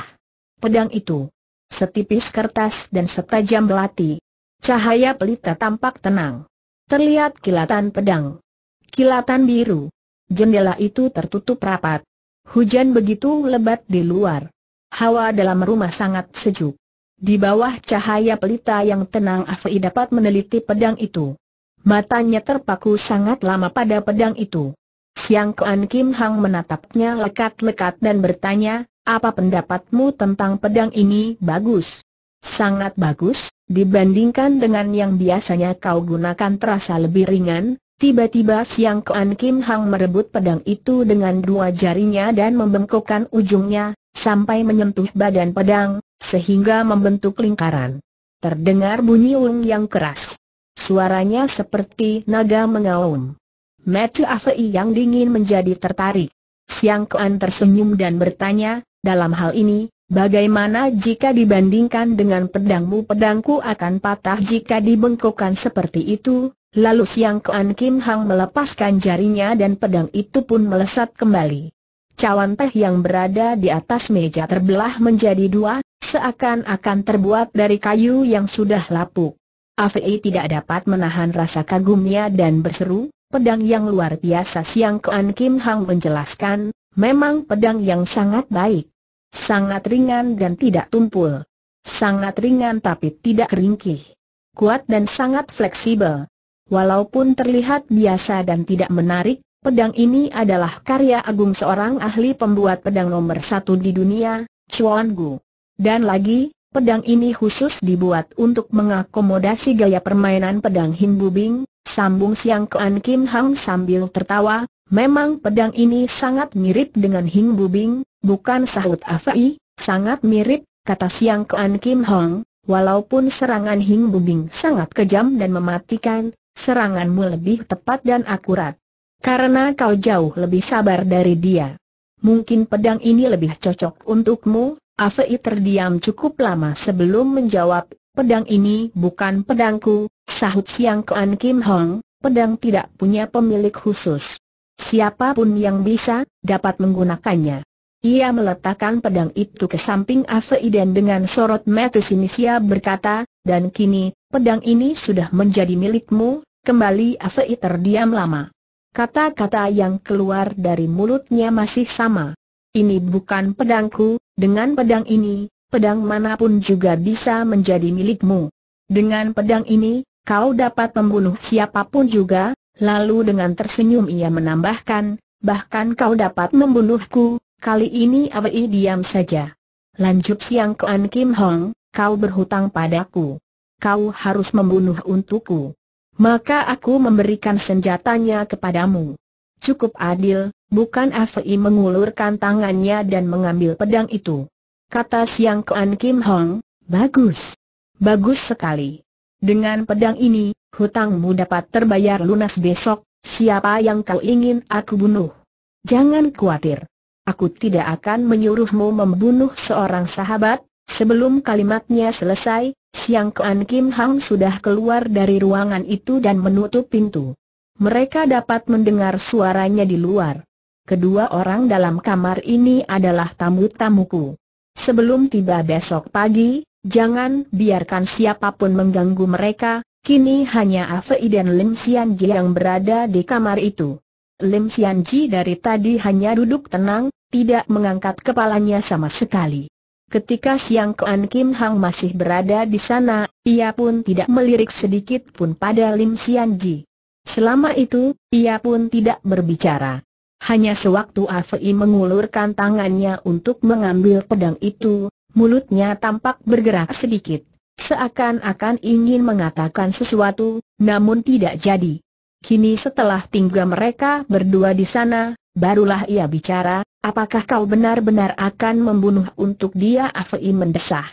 Pedang itu, setipis kertas dan setajam belati. Cahaya pelita tampak tenang. Terlihat kilatan pedang. Kilatan biru. Jendela itu tertutup rapat. Hujan begitu lebat di luar. Hawa dalam rumah sangat sejuk. Di bawah cahaya pelita yang tenang Afi dapat meneliti pedang itu. Matanya terpaku sangat lama pada pedang itu. Siang Kuan Kim Hang menatapnya lekat-lekat dan bertanya, apa pendapatmu tentang pedang ini bagus? Sangat bagus, dibandingkan dengan yang biasanya kau gunakan terasa lebih ringan, Tiba-tiba Siang Kuan Kim Hang merebut pedang itu dengan dua jarinya dan membengkokkan ujungnya, sampai menyentuh badan pedang, sehingga membentuk lingkaran. Terdengar bunyi ulung yang keras. Suaranya seperti naga mengaum. Matthew Afei yang dingin menjadi tertarik. Siang Kuan tersenyum dan bertanya, dalam hal ini, bagaimana jika dibandingkan dengan pedangmu pedangku akan patah jika dibengkokkan seperti itu? Lalu Siang Kuan Kim Hang melepaskan jarinya dan pedang itu pun melesat kembali. Cawan teh yang berada di atas meja terbelah menjadi dua, seakan-akan terbuat dari kayu yang sudah lapuk. Afei tidak dapat menahan rasa kagumnya dan berseru, pedang yang luar biasa Siang Kuan Kim Hang menjelaskan, memang pedang yang sangat baik. Sangat ringan dan tidak tumpul. Sangat ringan tapi tidak ringkih. Kuat dan sangat fleksibel. Walaupun terlihat biasa dan tidak menarik, pedang ini adalah karya agung seorang ahli pembuat pedang nomor satu di dunia, Chuan Gu. Dan lagi, pedang ini khusus dibuat untuk mengakomodasi gaya permainan pedang Hin Bubing, sambung siang ke An Kim Hang sambil tertawa, memang pedang ini sangat mirip dengan Hin Bubing, bukan sahut Afai, sangat mirip, kata siang ke An Kim Hang, walaupun serangan Hin Bubing sangat kejam dan mematikan, seranganmu lebih tepat dan akurat. Karena kau jauh lebih sabar dari dia. Mungkin pedang ini lebih cocok untukmu, Afei terdiam cukup lama sebelum menjawab, pedang ini bukan pedangku, sahut Siang Kuan Kim Hong, pedang tidak punya pemilik khusus. Siapapun yang bisa, dapat menggunakannya. Ia meletakkan pedang itu ke samping Afei dan dengan sorot mata sinisia berkata, dan kini, pedang ini sudah menjadi milikmu, kembali Afei terdiam lama. Kata-kata yang keluar dari mulutnya masih sama. Ini bukan pedangku, dengan pedang ini, pedang manapun juga bisa menjadi milikmu. Dengan pedang ini, kau dapat membunuh siapapun juga, lalu dengan tersenyum ia menambahkan, bahkan kau dapat membunuhku, kali ini Awi diam saja. Lanjut siang ke An Kim Hong, kau berhutang padaku. Kau harus membunuh untukku. Maka aku memberikan senjatanya kepadamu. Cukup adil, Bukan Afei mengulurkan tangannya dan mengambil pedang itu. Kata Siang Kuan Kim Hong, bagus. Bagus sekali. Dengan pedang ini, hutangmu dapat terbayar lunas besok, siapa yang kau ingin aku bunuh. Jangan khawatir. Aku tidak akan menyuruhmu membunuh seorang sahabat, sebelum kalimatnya selesai, Siang Kuan Kim Hong sudah keluar dari ruangan itu dan menutup pintu. Mereka dapat mendengar suaranya di luar kedua orang dalam kamar ini adalah tamu-tamuku. Sebelum tiba besok pagi, jangan biarkan siapapun mengganggu mereka, kini hanya Afei dan Lim Xianji yang berada di kamar itu. Lim Xianji dari tadi hanya duduk tenang, tidak mengangkat kepalanya sama sekali. Ketika Siang Kuan Kim Hang masih berada di sana, ia pun tidak melirik sedikit pun pada Lim Xianji. Selama itu, ia pun tidak berbicara. Hanya sewaktu Afei mengulurkan tangannya untuk mengambil pedang itu, mulutnya tampak bergerak sedikit. Seakan-akan ingin mengatakan sesuatu, namun tidak jadi. Kini setelah tinggal mereka berdua di sana, barulah ia bicara, apakah kau benar-benar akan membunuh untuk dia Afei mendesah.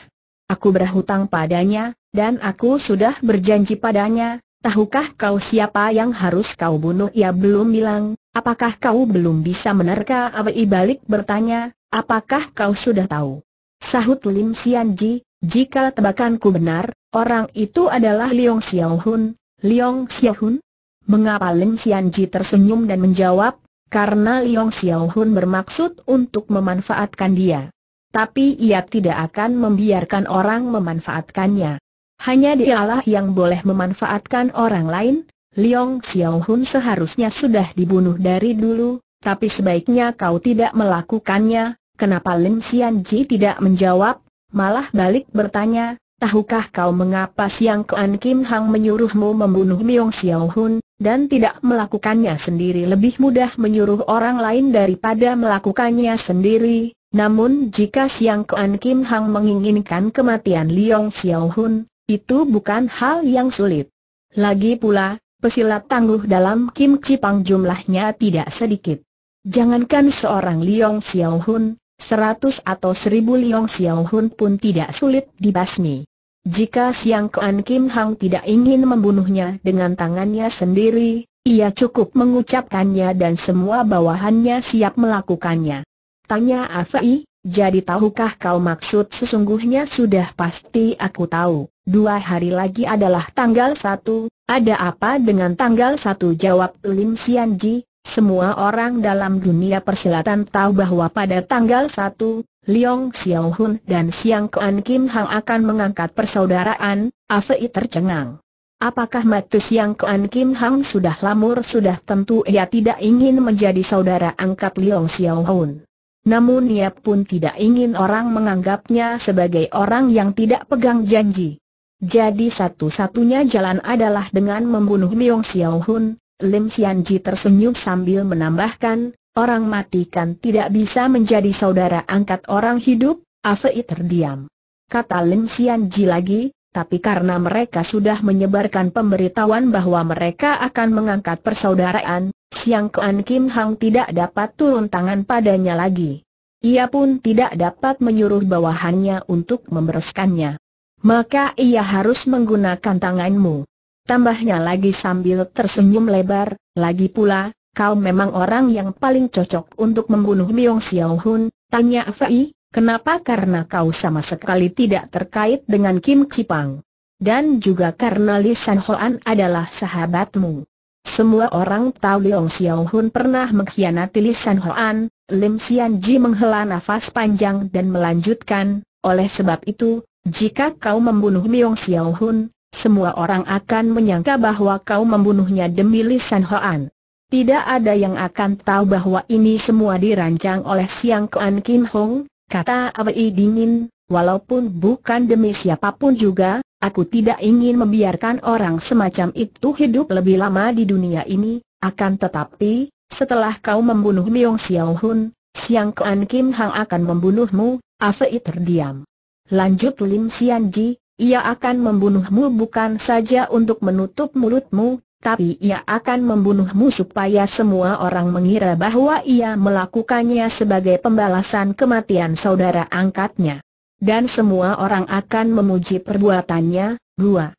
Aku berhutang padanya, dan aku sudah berjanji padanya, tahukah kau siapa yang harus kau bunuh ia belum bilang, Apakah kau belum bisa menerka Awi balik bertanya, apakah kau sudah tahu? Sahut Lim Ji, jika tebakanku benar, orang itu adalah Liong Xiaohun, Liong Hun? Mengapa Lim Ji tersenyum dan menjawab, karena Liong Hun bermaksud untuk memanfaatkan dia. Tapi ia tidak akan membiarkan orang memanfaatkannya. Hanya dialah yang boleh memanfaatkan orang lain, Liong Xiaohun seharusnya sudah dibunuh dari dulu, tapi sebaiknya kau tidak melakukannya, kenapa Lim Ji tidak menjawab, malah balik bertanya, tahukah kau mengapa Siang Kuan Kim Hang menyuruhmu membunuh Liong Xiaohun, dan tidak melakukannya sendiri lebih mudah menyuruh orang lain daripada melakukannya sendiri, namun jika Siang Kuan Kim Hang menginginkan kematian Liong Xiaohun, itu bukan hal yang sulit. Lagi pula, Pesilat tangguh dalam Kim Cipang jumlahnya tidak sedikit. Jangankan seorang Liong Xiao Hun, seratus atau seribu Liong Xiao Hun pun tidak sulit dibasmi. Jika Siang Kuan Kim Hang tidak ingin membunuhnya dengan tangannya sendiri, ia cukup mengucapkannya dan semua bawahannya siap melakukannya. Tanya Afai, jadi tahukah kau maksud sesungguhnya sudah pasti aku tahu. Dua hari lagi adalah tanggal satu. ada apa dengan tanggal satu? jawab Lim Sian Ji. Semua orang dalam dunia persilatan tahu bahwa pada tanggal satu, Liang Xiao Hun dan Siang Kuan Kim Hang akan mengangkat persaudaraan, Afei tercengang. Apakah mati Siang Kuan Kim Hang sudah lamur sudah tentu ia tidak ingin menjadi saudara angkat Liang Xiao Hun. Namun ia pun tidak ingin orang menganggapnya sebagai orang yang tidak pegang janji. Jadi satu-satunya jalan adalah dengan membunuh Myong Xiao Hun, Lim Sian Ji tersenyum sambil menambahkan, orang mati kan tidak bisa menjadi saudara angkat orang hidup, Afei terdiam. Kata Lim Sian Ji lagi, tapi karena mereka sudah menyebarkan pemberitahuan bahwa mereka akan mengangkat persaudaraan, Siang Kuan Kim Hang tidak dapat turun tangan padanya lagi. Ia pun tidak dapat menyuruh bawahannya untuk membereskannya maka ia harus menggunakan tanganmu. Tambahnya lagi sambil tersenyum lebar, lagi pula, kau memang orang yang paling cocok untuk membunuh Myong Xiao Hun, tanya Fei, kenapa karena kau sama sekali tidak terkait dengan Kim Cipang. Dan juga karena Li San Hoan adalah sahabatmu. Semua orang tahu Leong Xiao Hun pernah mengkhianati Li San Hoan, Lim Xian Ji menghela nafas panjang dan melanjutkan, oleh sebab itu, jika kau membunuh Myong Xiao Hun, semua orang akan menyangka bahwa kau membunuhnya demi Li San Hoan. Tidak ada yang akan tahu bahwa ini semua dirancang oleh Siang Kuan Kim Hong, kata Awei dingin, walaupun bukan demi siapapun juga, aku tidak ingin membiarkan orang semacam itu hidup lebih lama di dunia ini, akan tetapi, setelah kau membunuh Myong Xiao Hun, Siang Kuan Kim Hang akan membunuhmu, Afei terdiam. Lanjut Lim Sian Ji, ia akan membunuhmu bukan saja untuk menutup mulutmu, tapi ia akan membunuhmu supaya semua orang mengira bahwa ia melakukannya sebagai pembalasan kematian saudara angkatnya. Dan semua orang akan memuji perbuatannya. dua.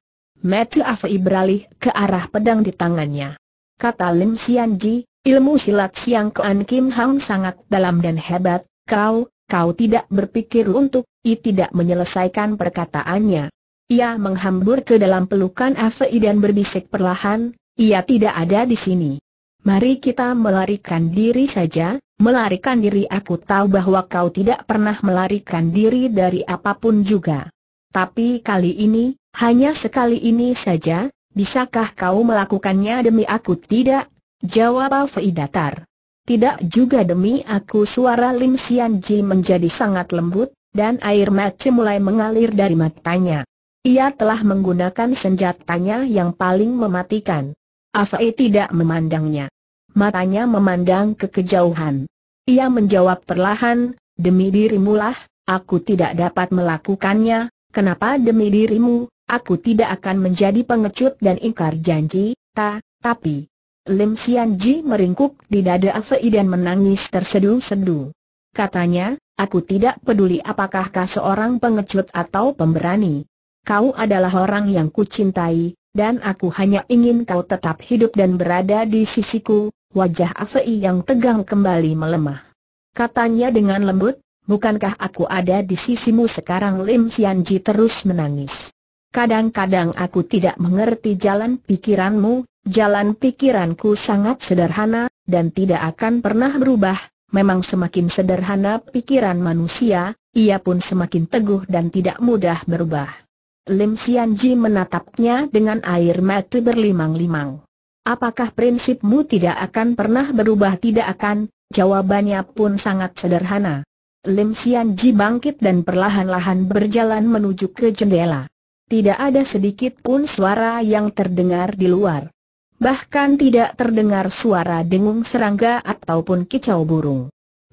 Matthew Afei beralih ke arah pedang di tangannya. Kata Lim Sian Ji, ilmu silat Siang Kuan Kim Hang sangat dalam dan hebat, kau, kau tidak berpikir untuk, i tidak menyelesaikan perkataannya. Ia menghambur ke dalam pelukan Afei dan berbisik perlahan, ia tidak ada di sini. Mari kita melarikan diri saja, melarikan diri aku tahu bahwa kau tidak pernah melarikan diri dari apapun juga. Tapi kali ini, hanya sekali ini saja, bisakah kau melakukannya demi aku tidak? Jawab Afei datar. Tidak juga demi aku suara Lim Sian Ji menjadi sangat lembut, dan air mata mulai mengalir dari matanya. Ia telah menggunakan senjatanya yang paling mematikan. Afei tidak memandangnya. Matanya memandang ke kejauhan. Ia menjawab perlahan, demi dirimu lah, aku tidak dapat melakukannya, kenapa demi dirimu, aku tidak akan menjadi pengecut dan ingkar janji, ta, tapi, Lim Sian Ji meringkuk di dada Afei dan menangis tersedu-sedu. Katanya, aku tidak peduli apakah kau seorang pengecut atau pemberani. Kau adalah orang yang kucintai, dan aku hanya ingin kau tetap hidup dan berada di sisiku. Wajah Afei yang tegang kembali melemah. Katanya dengan lembut, bukankah aku ada di sisimu sekarang Lim Sian Ji terus menangis. Kadang-kadang aku tidak mengerti jalan pikiranmu, jalan pikiranku sangat sederhana, dan tidak akan pernah berubah. Memang semakin sederhana pikiran manusia, ia pun semakin teguh dan tidak mudah berubah. Lim Ji menatapnya dengan air mata berlimang-limang. Apakah prinsipmu tidak akan pernah berubah tidak akan? Jawabannya pun sangat sederhana. Lim Ji bangkit dan perlahan-lahan berjalan menuju ke jendela tidak ada sedikit pun suara yang terdengar di luar. Bahkan tidak terdengar suara dengung serangga ataupun kicau burung.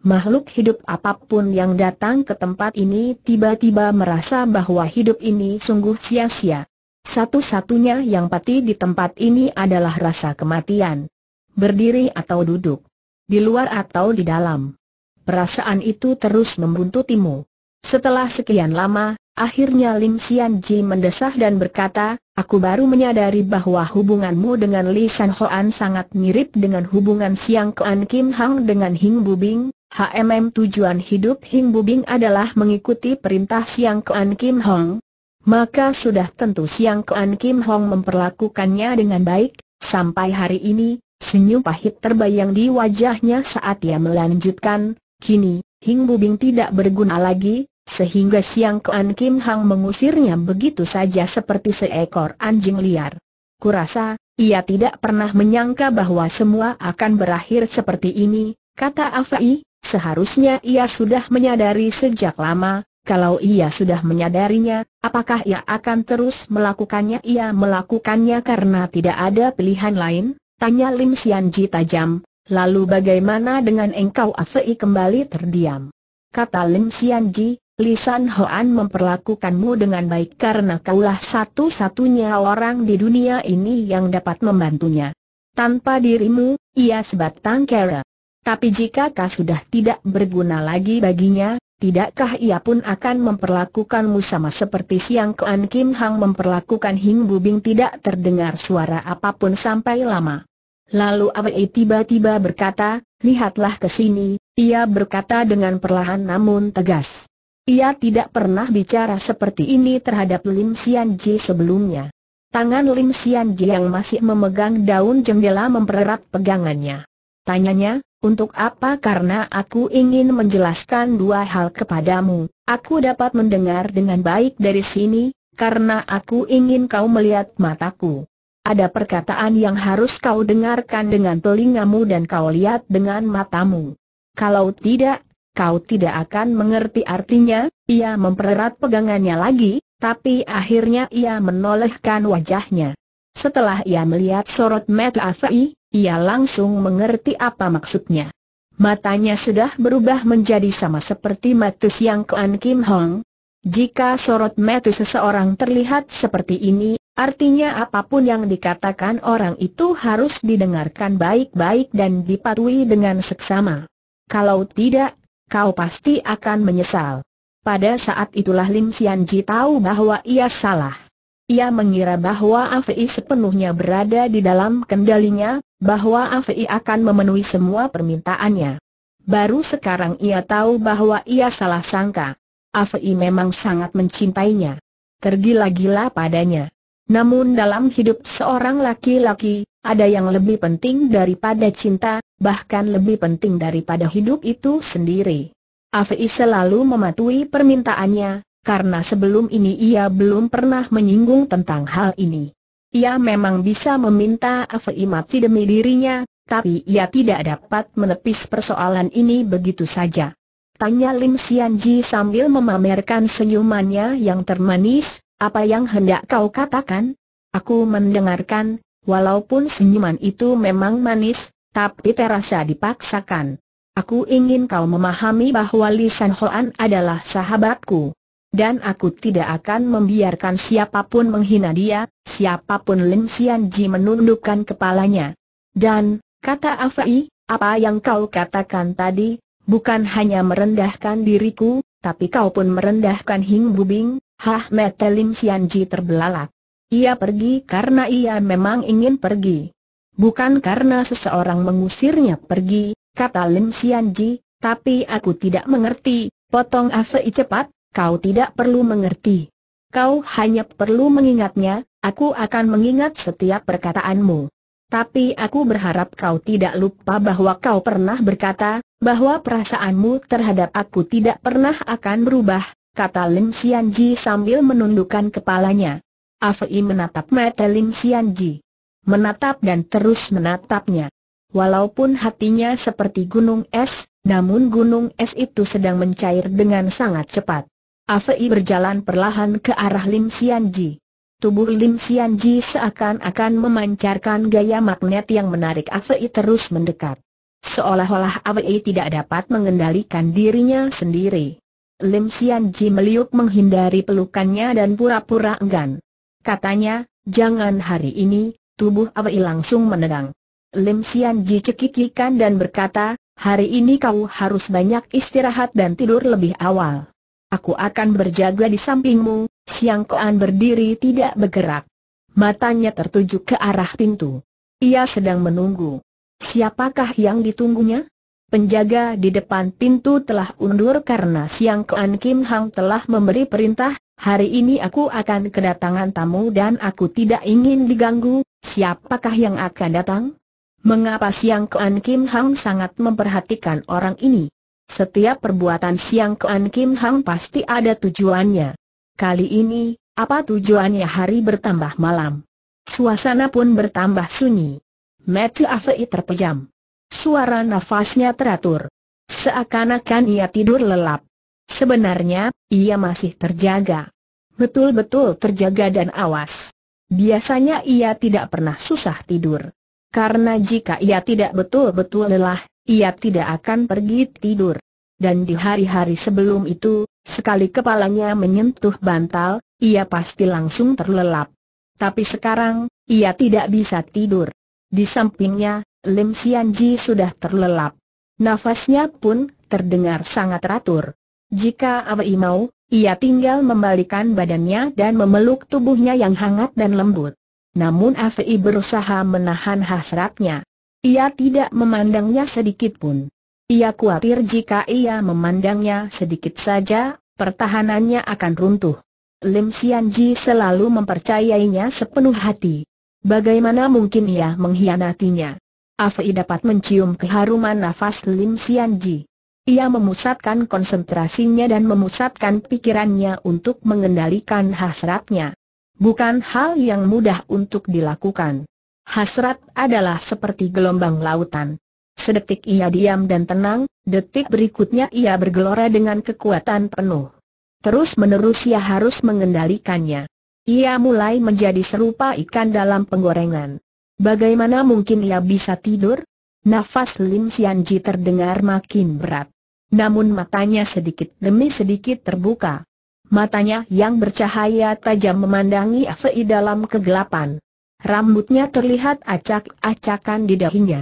Makhluk hidup apapun yang datang ke tempat ini tiba-tiba merasa bahwa hidup ini sungguh sia-sia. Satu-satunya yang pati di tempat ini adalah rasa kematian. Berdiri atau duduk. Di luar atau di dalam. Perasaan itu terus membuntutimu. Setelah sekian lama, Akhirnya Lim Sian Ji mendesah dan berkata, aku baru menyadari bahwa hubunganmu dengan Li San Hoan sangat mirip dengan hubungan Siang Kuan Kim Hang dengan Hing Bing. HMM tujuan hidup Hing Bing adalah mengikuti perintah Siang Kuan Kim Hong. Maka sudah tentu Siang Kuan Kim Hong memperlakukannya dengan baik, sampai hari ini, senyum pahit terbayang di wajahnya saat ia melanjutkan, kini, Hing Bing tidak berguna lagi, sehingga Siang Kuan Kim Hang mengusirnya begitu saja seperti seekor anjing liar. Kurasa, ia tidak pernah menyangka bahwa semua akan berakhir seperti ini, kata Afai, seharusnya ia sudah menyadari sejak lama, kalau ia sudah menyadarinya, apakah ia akan terus melakukannya? Ia melakukannya karena tidak ada pilihan lain, tanya Lim Sian Ji tajam, lalu bagaimana dengan engkau Afai kembali terdiam? Kata Lim Sian Ji. Lisan Hoan memperlakukanmu dengan baik karena kaulah satu-satunya orang di dunia ini yang dapat membantunya. Tanpa dirimu, ia sebatang kera. Tapi jika kau sudah tidak berguna lagi baginya, tidakkah ia pun akan memperlakukanmu sama seperti siang Kuan Kim Hang memperlakukan Hing Bubing tidak terdengar suara apapun sampai lama. Lalu Awei tiba-tiba berkata, lihatlah ke sini, ia berkata dengan perlahan namun tegas. Ia tidak pernah bicara seperti ini terhadap Lim Sian Ji sebelumnya. Tangan Lim Sian Ji yang masih memegang daun jendela mempererat pegangannya. Tanyanya, untuk apa karena aku ingin menjelaskan dua hal kepadamu, aku dapat mendengar dengan baik dari sini, karena aku ingin kau melihat mataku. Ada perkataan yang harus kau dengarkan dengan telingamu dan kau lihat dengan matamu. Kalau tidak, kau tidak akan mengerti artinya, ia mempererat pegangannya lagi, tapi akhirnya ia menolehkan wajahnya. Setelah ia melihat sorot mata Afai, ia langsung mengerti apa maksudnya. Matanya sudah berubah menjadi sama seperti mata siang Kuan Kim Hong. Jika sorot mata seseorang terlihat seperti ini, artinya apapun yang dikatakan orang itu harus didengarkan baik-baik dan dipatuhi dengan seksama. Kalau tidak, kau pasti akan menyesal. Pada saat itulah Lim Sian Ji tahu bahwa ia salah. Ia mengira bahwa Afei sepenuhnya berada di dalam kendalinya, bahwa Afei akan memenuhi semua permintaannya. Baru sekarang ia tahu bahwa ia salah sangka. Afei memang sangat mencintainya. Tergila-gila padanya. Namun dalam hidup seorang laki-laki, ada yang lebih penting daripada cinta, bahkan lebih penting daripada hidup itu sendiri. Afi selalu mematuhi permintaannya, karena sebelum ini ia belum pernah menyinggung tentang hal ini. Ia memang bisa meminta Afi mati demi dirinya, tapi ia tidak dapat menepis persoalan ini begitu saja. Tanya Lim Sianji sambil memamerkan senyumannya yang termanis, apa yang hendak kau katakan? Aku mendengarkan, walaupun senyuman itu memang manis, tapi terasa dipaksakan. Aku ingin kau memahami bahwa Li San Hoan adalah sahabatku. Dan aku tidak akan membiarkan siapapun menghina dia, siapapun Lim Sian Ji menundukkan kepalanya. Dan, kata Afai, apa yang kau katakan tadi, bukan hanya merendahkan diriku, tapi kau pun merendahkan Hing Bubing, Hah Metelim Sianji terbelalak. Ia pergi karena ia memang ingin pergi. Bukan karena seseorang mengusirnya pergi, kata Lim Ji, tapi aku tidak mengerti, potong Afei cepat, kau tidak perlu mengerti. Kau hanya perlu mengingatnya, aku akan mengingat setiap perkataanmu. Tapi aku berharap kau tidak lupa bahwa kau pernah berkata, bahwa perasaanmu terhadap aku tidak pernah akan berubah, kata Lim Ji sambil menundukkan kepalanya. Afei menatap mata Lim Ji. Menatap dan terus menatapnya. Walaupun hatinya seperti gunung es, namun gunung es itu sedang mencair dengan sangat cepat. Afei berjalan perlahan ke arah Lim Ji. Tubuh Lim Ji seakan-akan memancarkan gaya magnet yang menarik Afei terus mendekat. Seolah-olah Afei tidak dapat mengendalikan dirinya sendiri. Lim Sian Ji meliuk menghindari pelukannya dan pura-pura enggan. Katanya, jangan hari ini, tubuh Awei langsung menerang. Lim Sian Ji cekikikan dan berkata, hari ini kau harus banyak istirahat dan tidur lebih awal. Aku akan berjaga di sampingmu, Siang Koan berdiri tidak bergerak. Matanya tertuju ke arah pintu. Ia sedang menunggu. Siapakah yang ditunggunya? Penjaga di depan pintu telah undur karena Siang Kean Kim Hang telah memberi perintah, hari ini aku akan kedatangan tamu dan aku tidak ingin diganggu, siapakah yang akan datang? Mengapa Siang Kean Kim Hang sangat memperhatikan orang ini? Setiap perbuatan Siang Kean Kim Hang pasti ada tujuannya. Kali ini, apa tujuannya hari bertambah malam? Suasana pun bertambah sunyi. Matthew Afei terpejam. Suara nafasnya teratur. Seakan-akan ia tidur lelap. Sebenarnya, ia masih terjaga. Betul-betul terjaga dan awas. Biasanya ia tidak pernah susah tidur. Karena jika ia tidak betul-betul lelah, ia tidak akan pergi tidur. Dan di hari-hari sebelum itu, sekali kepalanya menyentuh bantal, ia pasti langsung terlelap. Tapi sekarang, ia tidak bisa tidur. Di sampingnya, Lim Xianji sudah terlelap. Nafasnya pun terdengar sangat teratur. Jika Awei mau, ia tinggal membalikan badannya dan memeluk tubuhnya yang hangat dan lembut. Namun Awei berusaha menahan hasratnya. Ia tidak memandangnya sedikit pun. Ia khawatir jika ia memandangnya sedikit saja, pertahanannya akan runtuh. Lim Xianji selalu mempercayainya sepenuh hati. Bagaimana mungkin ia mengkhianatinya? Afei dapat mencium keharuman nafas Lim Ji. Ia memusatkan konsentrasinya dan memusatkan pikirannya untuk mengendalikan hasratnya. Bukan hal yang mudah untuk dilakukan. Hasrat adalah seperti gelombang lautan. Sedetik ia diam dan tenang, detik berikutnya ia bergelora dengan kekuatan penuh. Terus menerus ia harus mengendalikannya. Ia mulai menjadi serupa ikan dalam penggorengan. Bagaimana mungkin ia bisa tidur? Nafas Lim Sianji terdengar makin berat. Namun matanya sedikit demi sedikit terbuka. Matanya yang bercahaya tajam memandangi Afei dalam kegelapan. Rambutnya terlihat acak-acakan di dahinya.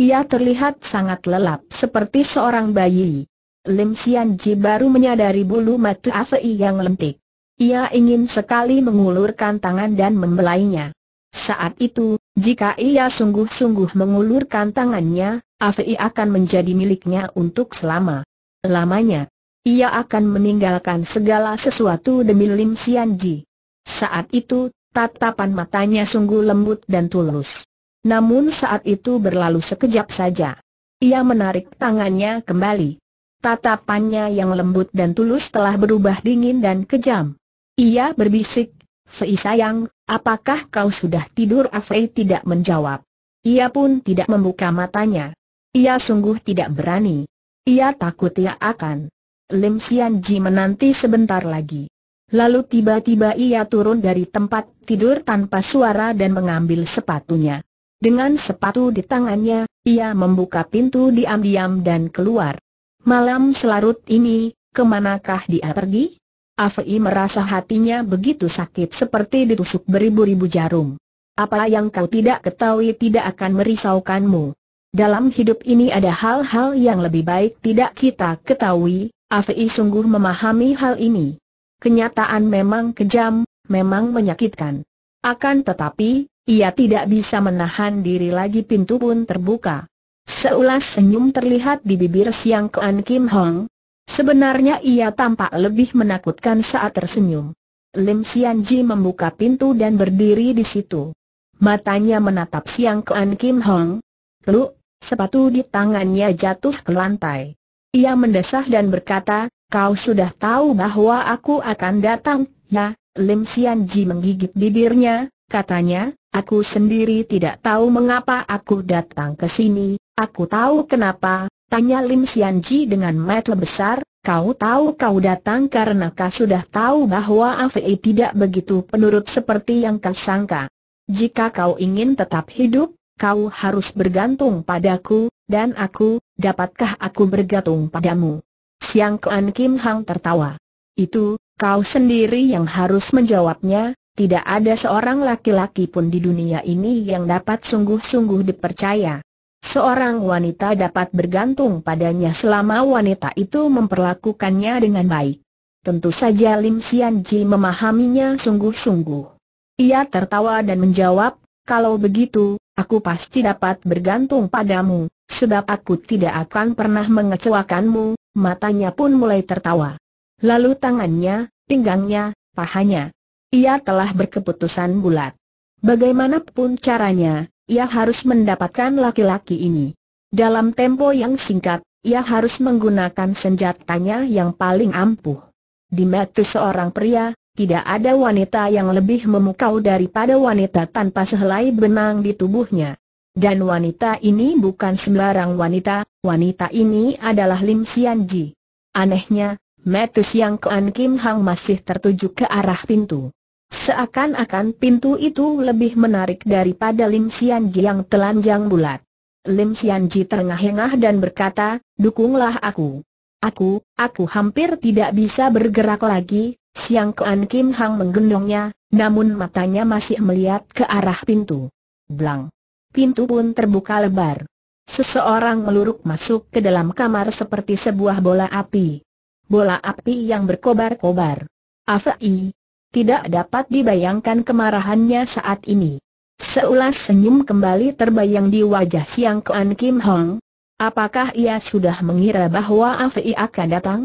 Ia terlihat sangat lelap seperti seorang bayi. Lim Sianji baru menyadari bulu mata Afei yang lentik. Ia ingin sekali mengulurkan tangan dan membelainya. Saat itu, jika ia sungguh-sungguh mengulurkan tangannya, Afi akan menjadi miliknya untuk selama lamanya. Ia akan meninggalkan segala sesuatu demi Lim Sian Ji. Saat itu, tatapan matanya sungguh lembut dan tulus. Namun saat itu berlalu sekejap saja. Ia menarik tangannya kembali. Tatapannya yang lembut dan tulus telah berubah dingin dan kejam. Ia berbisik, Fei sayang, apakah kau sudah tidur? Afei tidak menjawab. Ia pun tidak membuka matanya. Ia sungguh tidak berani. Ia takut ia akan. Lim Sian Ji menanti sebentar lagi. Lalu tiba-tiba ia turun dari tempat tidur tanpa suara dan mengambil sepatunya. Dengan sepatu di tangannya, ia membuka pintu diam-diam dan keluar. Malam selarut ini, kemanakah dia pergi? Afei merasa hatinya begitu sakit seperti ditusuk beribu-ribu jarum. Apa yang kau tidak ketahui tidak akan merisaukanmu. Dalam hidup ini ada hal-hal yang lebih baik tidak kita ketahui, Afei sungguh memahami hal ini. Kenyataan memang kejam, memang menyakitkan. Akan tetapi, ia tidak bisa menahan diri lagi pintu pun terbuka. Seulas senyum terlihat di bibir Siang Kuan Kim Hong, Sebenarnya ia tampak lebih menakutkan saat tersenyum. Lim Sian Ji membuka pintu dan berdiri di situ. Matanya menatap siang ke An Kim Hong. Lu, sepatu di tangannya jatuh ke lantai. Ia mendesah dan berkata, kau sudah tahu bahwa aku akan datang, ya? Lim Sian Ji menggigit bibirnya, katanya, aku sendiri tidak tahu mengapa aku datang ke sini, aku tahu kenapa, Tanya Lim Ji dengan mata lebesar, kau tahu kau datang karena kau sudah tahu bahwa Afei tidak begitu penurut seperti yang kau sangka. Jika kau ingin tetap hidup, kau harus bergantung padaku, dan aku, dapatkah aku bergantung padamu? Siang Kuan Kim Hang tertawa. Itu, kau sendiri yang harus menjawabnya, tidak ada seorang laki-laki pun di dunia ini yang dapat sungguh-sungguh dipercaya seorang wanita dapat bergantung padanya selama wanita itu memperlakukannya dengan baik. Tentu saja Lim Sian Ji memahaminya sungguh-sungguh. Ia tertawa dan menjawab, kalau begitu, aku pasti dapat bergantung padamu, sebab aku tidak akan pernah mengecewakanmu, matanya pun mulai tertawa. Lalu tangannya, pinggangnya, pahanya. Ia telah berkeputusan bulat. Bagaimanapun caranya, ia harus mendapatkan laki-laki ini. Dalam tempo yang singkat, ia harus menggunakan senjatanya yang paling ampuh. Di mata seorang pria, tidak ada wanita yang lebih memukau daripada wanita tanpa sehelai benang di tubuhnya. Dan wanita ini bukan sembarang wanita, wanita ini adalah Lim Sian Ji. Anehnya, Metus yang Kuan Kim Hang masih tertuju ke arah pintu. Seakan-akan pintu itu lebih menarik daripada Lim Sianji yang telanjang bulat. Lim Sianji terengah-engah dan berkata, dukunglah aku. Aku, aku hampir tidak bisa bergerak lagi, Siang Kean Kim Hang menggendongnya, namun matanya masih melihat ke arah pintu. Blang. Pintu pun terbuka lebar. Seseorang meluruk masuk ke dalam kamar seperti sebuah bola api. Bola api yang berkobar-kobar. Afai, tidak dapat dibayangkan kemarahannya saat ini. Seulas senyum kembali terbayang di wajah Siang Kuan Kim Hong. Apakah ia sudah mengira bahwa Afei akan datang?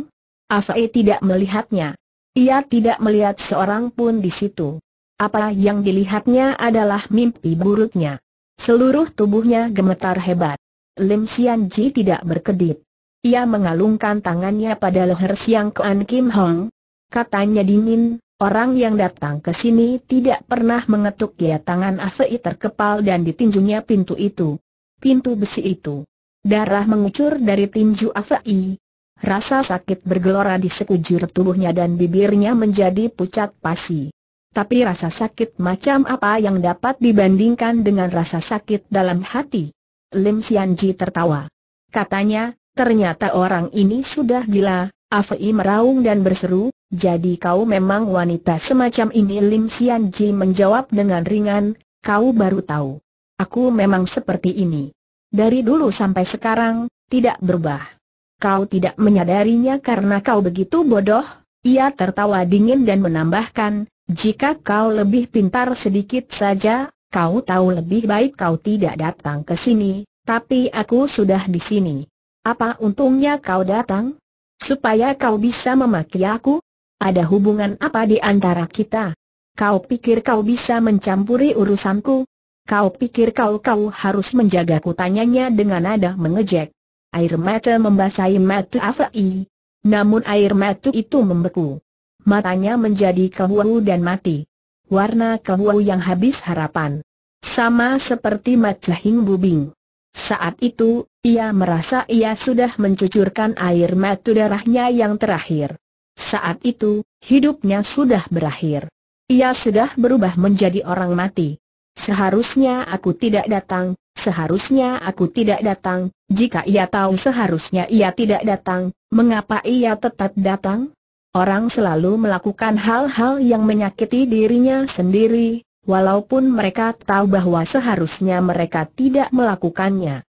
Afei tidak melihatnya. Ia tidak melihat seorang pun di situ. Apa yang dilihatnya adalah mimpi buruknya. Seluruh tubuhnya gemetar hebat. Lim Sian Ji tidak berkedip. Ia mengalungkan tangannya pada leher Siang Kuan Kim Hong. Katanya dingin, Orang yang datang ke sini tidak pernah mengetuk ya tangan Afei terkepal dan ditinjunya pintu itu. Pintu besi itu. Darah mengucur dari tinju Afei. Rasa sakit bergelora di sekujur tubuhnya dan bibirnya menjadi pucat pasi. Tapi rasa sakit macam apa yang dapat dibandingkan dengan rasa sakit dalam hati? Lim Xianji tertawa. Katanya, ternyata orang ini sudah gila, Afei meraung dan berseru, jadi kau memang wanita semacam ini Lim Sian Ji menjawab dengan ringan, kau baru tahu. Aku memang seperti ini. Dari dulu sampai sekarang, tidak berubah. Kau tidak menyadarinya karena kau begitu bodoh, ia tertawa dingin dan menambahkan, jika kau lebih pintar sedikit saja, kau tahu lebih baik kau tidak datang ke sini, tapi aku sudah di sini. Apa untungnya kau datang? Supaya kau bisa memaki aku? Ada hubungan apa di antara kita? Kau pikir kau bisa mencampuri urusanku? Kau pikir kau-kau harus menjagaku? Tanyanya dengan nada mengejek. Air mata membasahi mata Afai. Namun air mata itu membeku. Matanya menjadi kehuau dan mati. Warna kehuau yang habis harapan. Sama seperti mata Hing Bubing. Saat itu, ia merasa ia sudah mencucurkan air mata darahnya yang terakhir. Saat itu, hidupnya sudah berakhir. Ia sudah berubah menjadi orang mati. Seharusnya aku tidak datang, seharusnya aku tidak datang, jika ia tahu seharusnya ia tidak datang, mengapa ia tetap datang? Orang selalu melakukan hal-hal yang menyakiti dirinya sendiri, walaupun mereka tahu bahwa seharusnya mereka tidak melakukannya.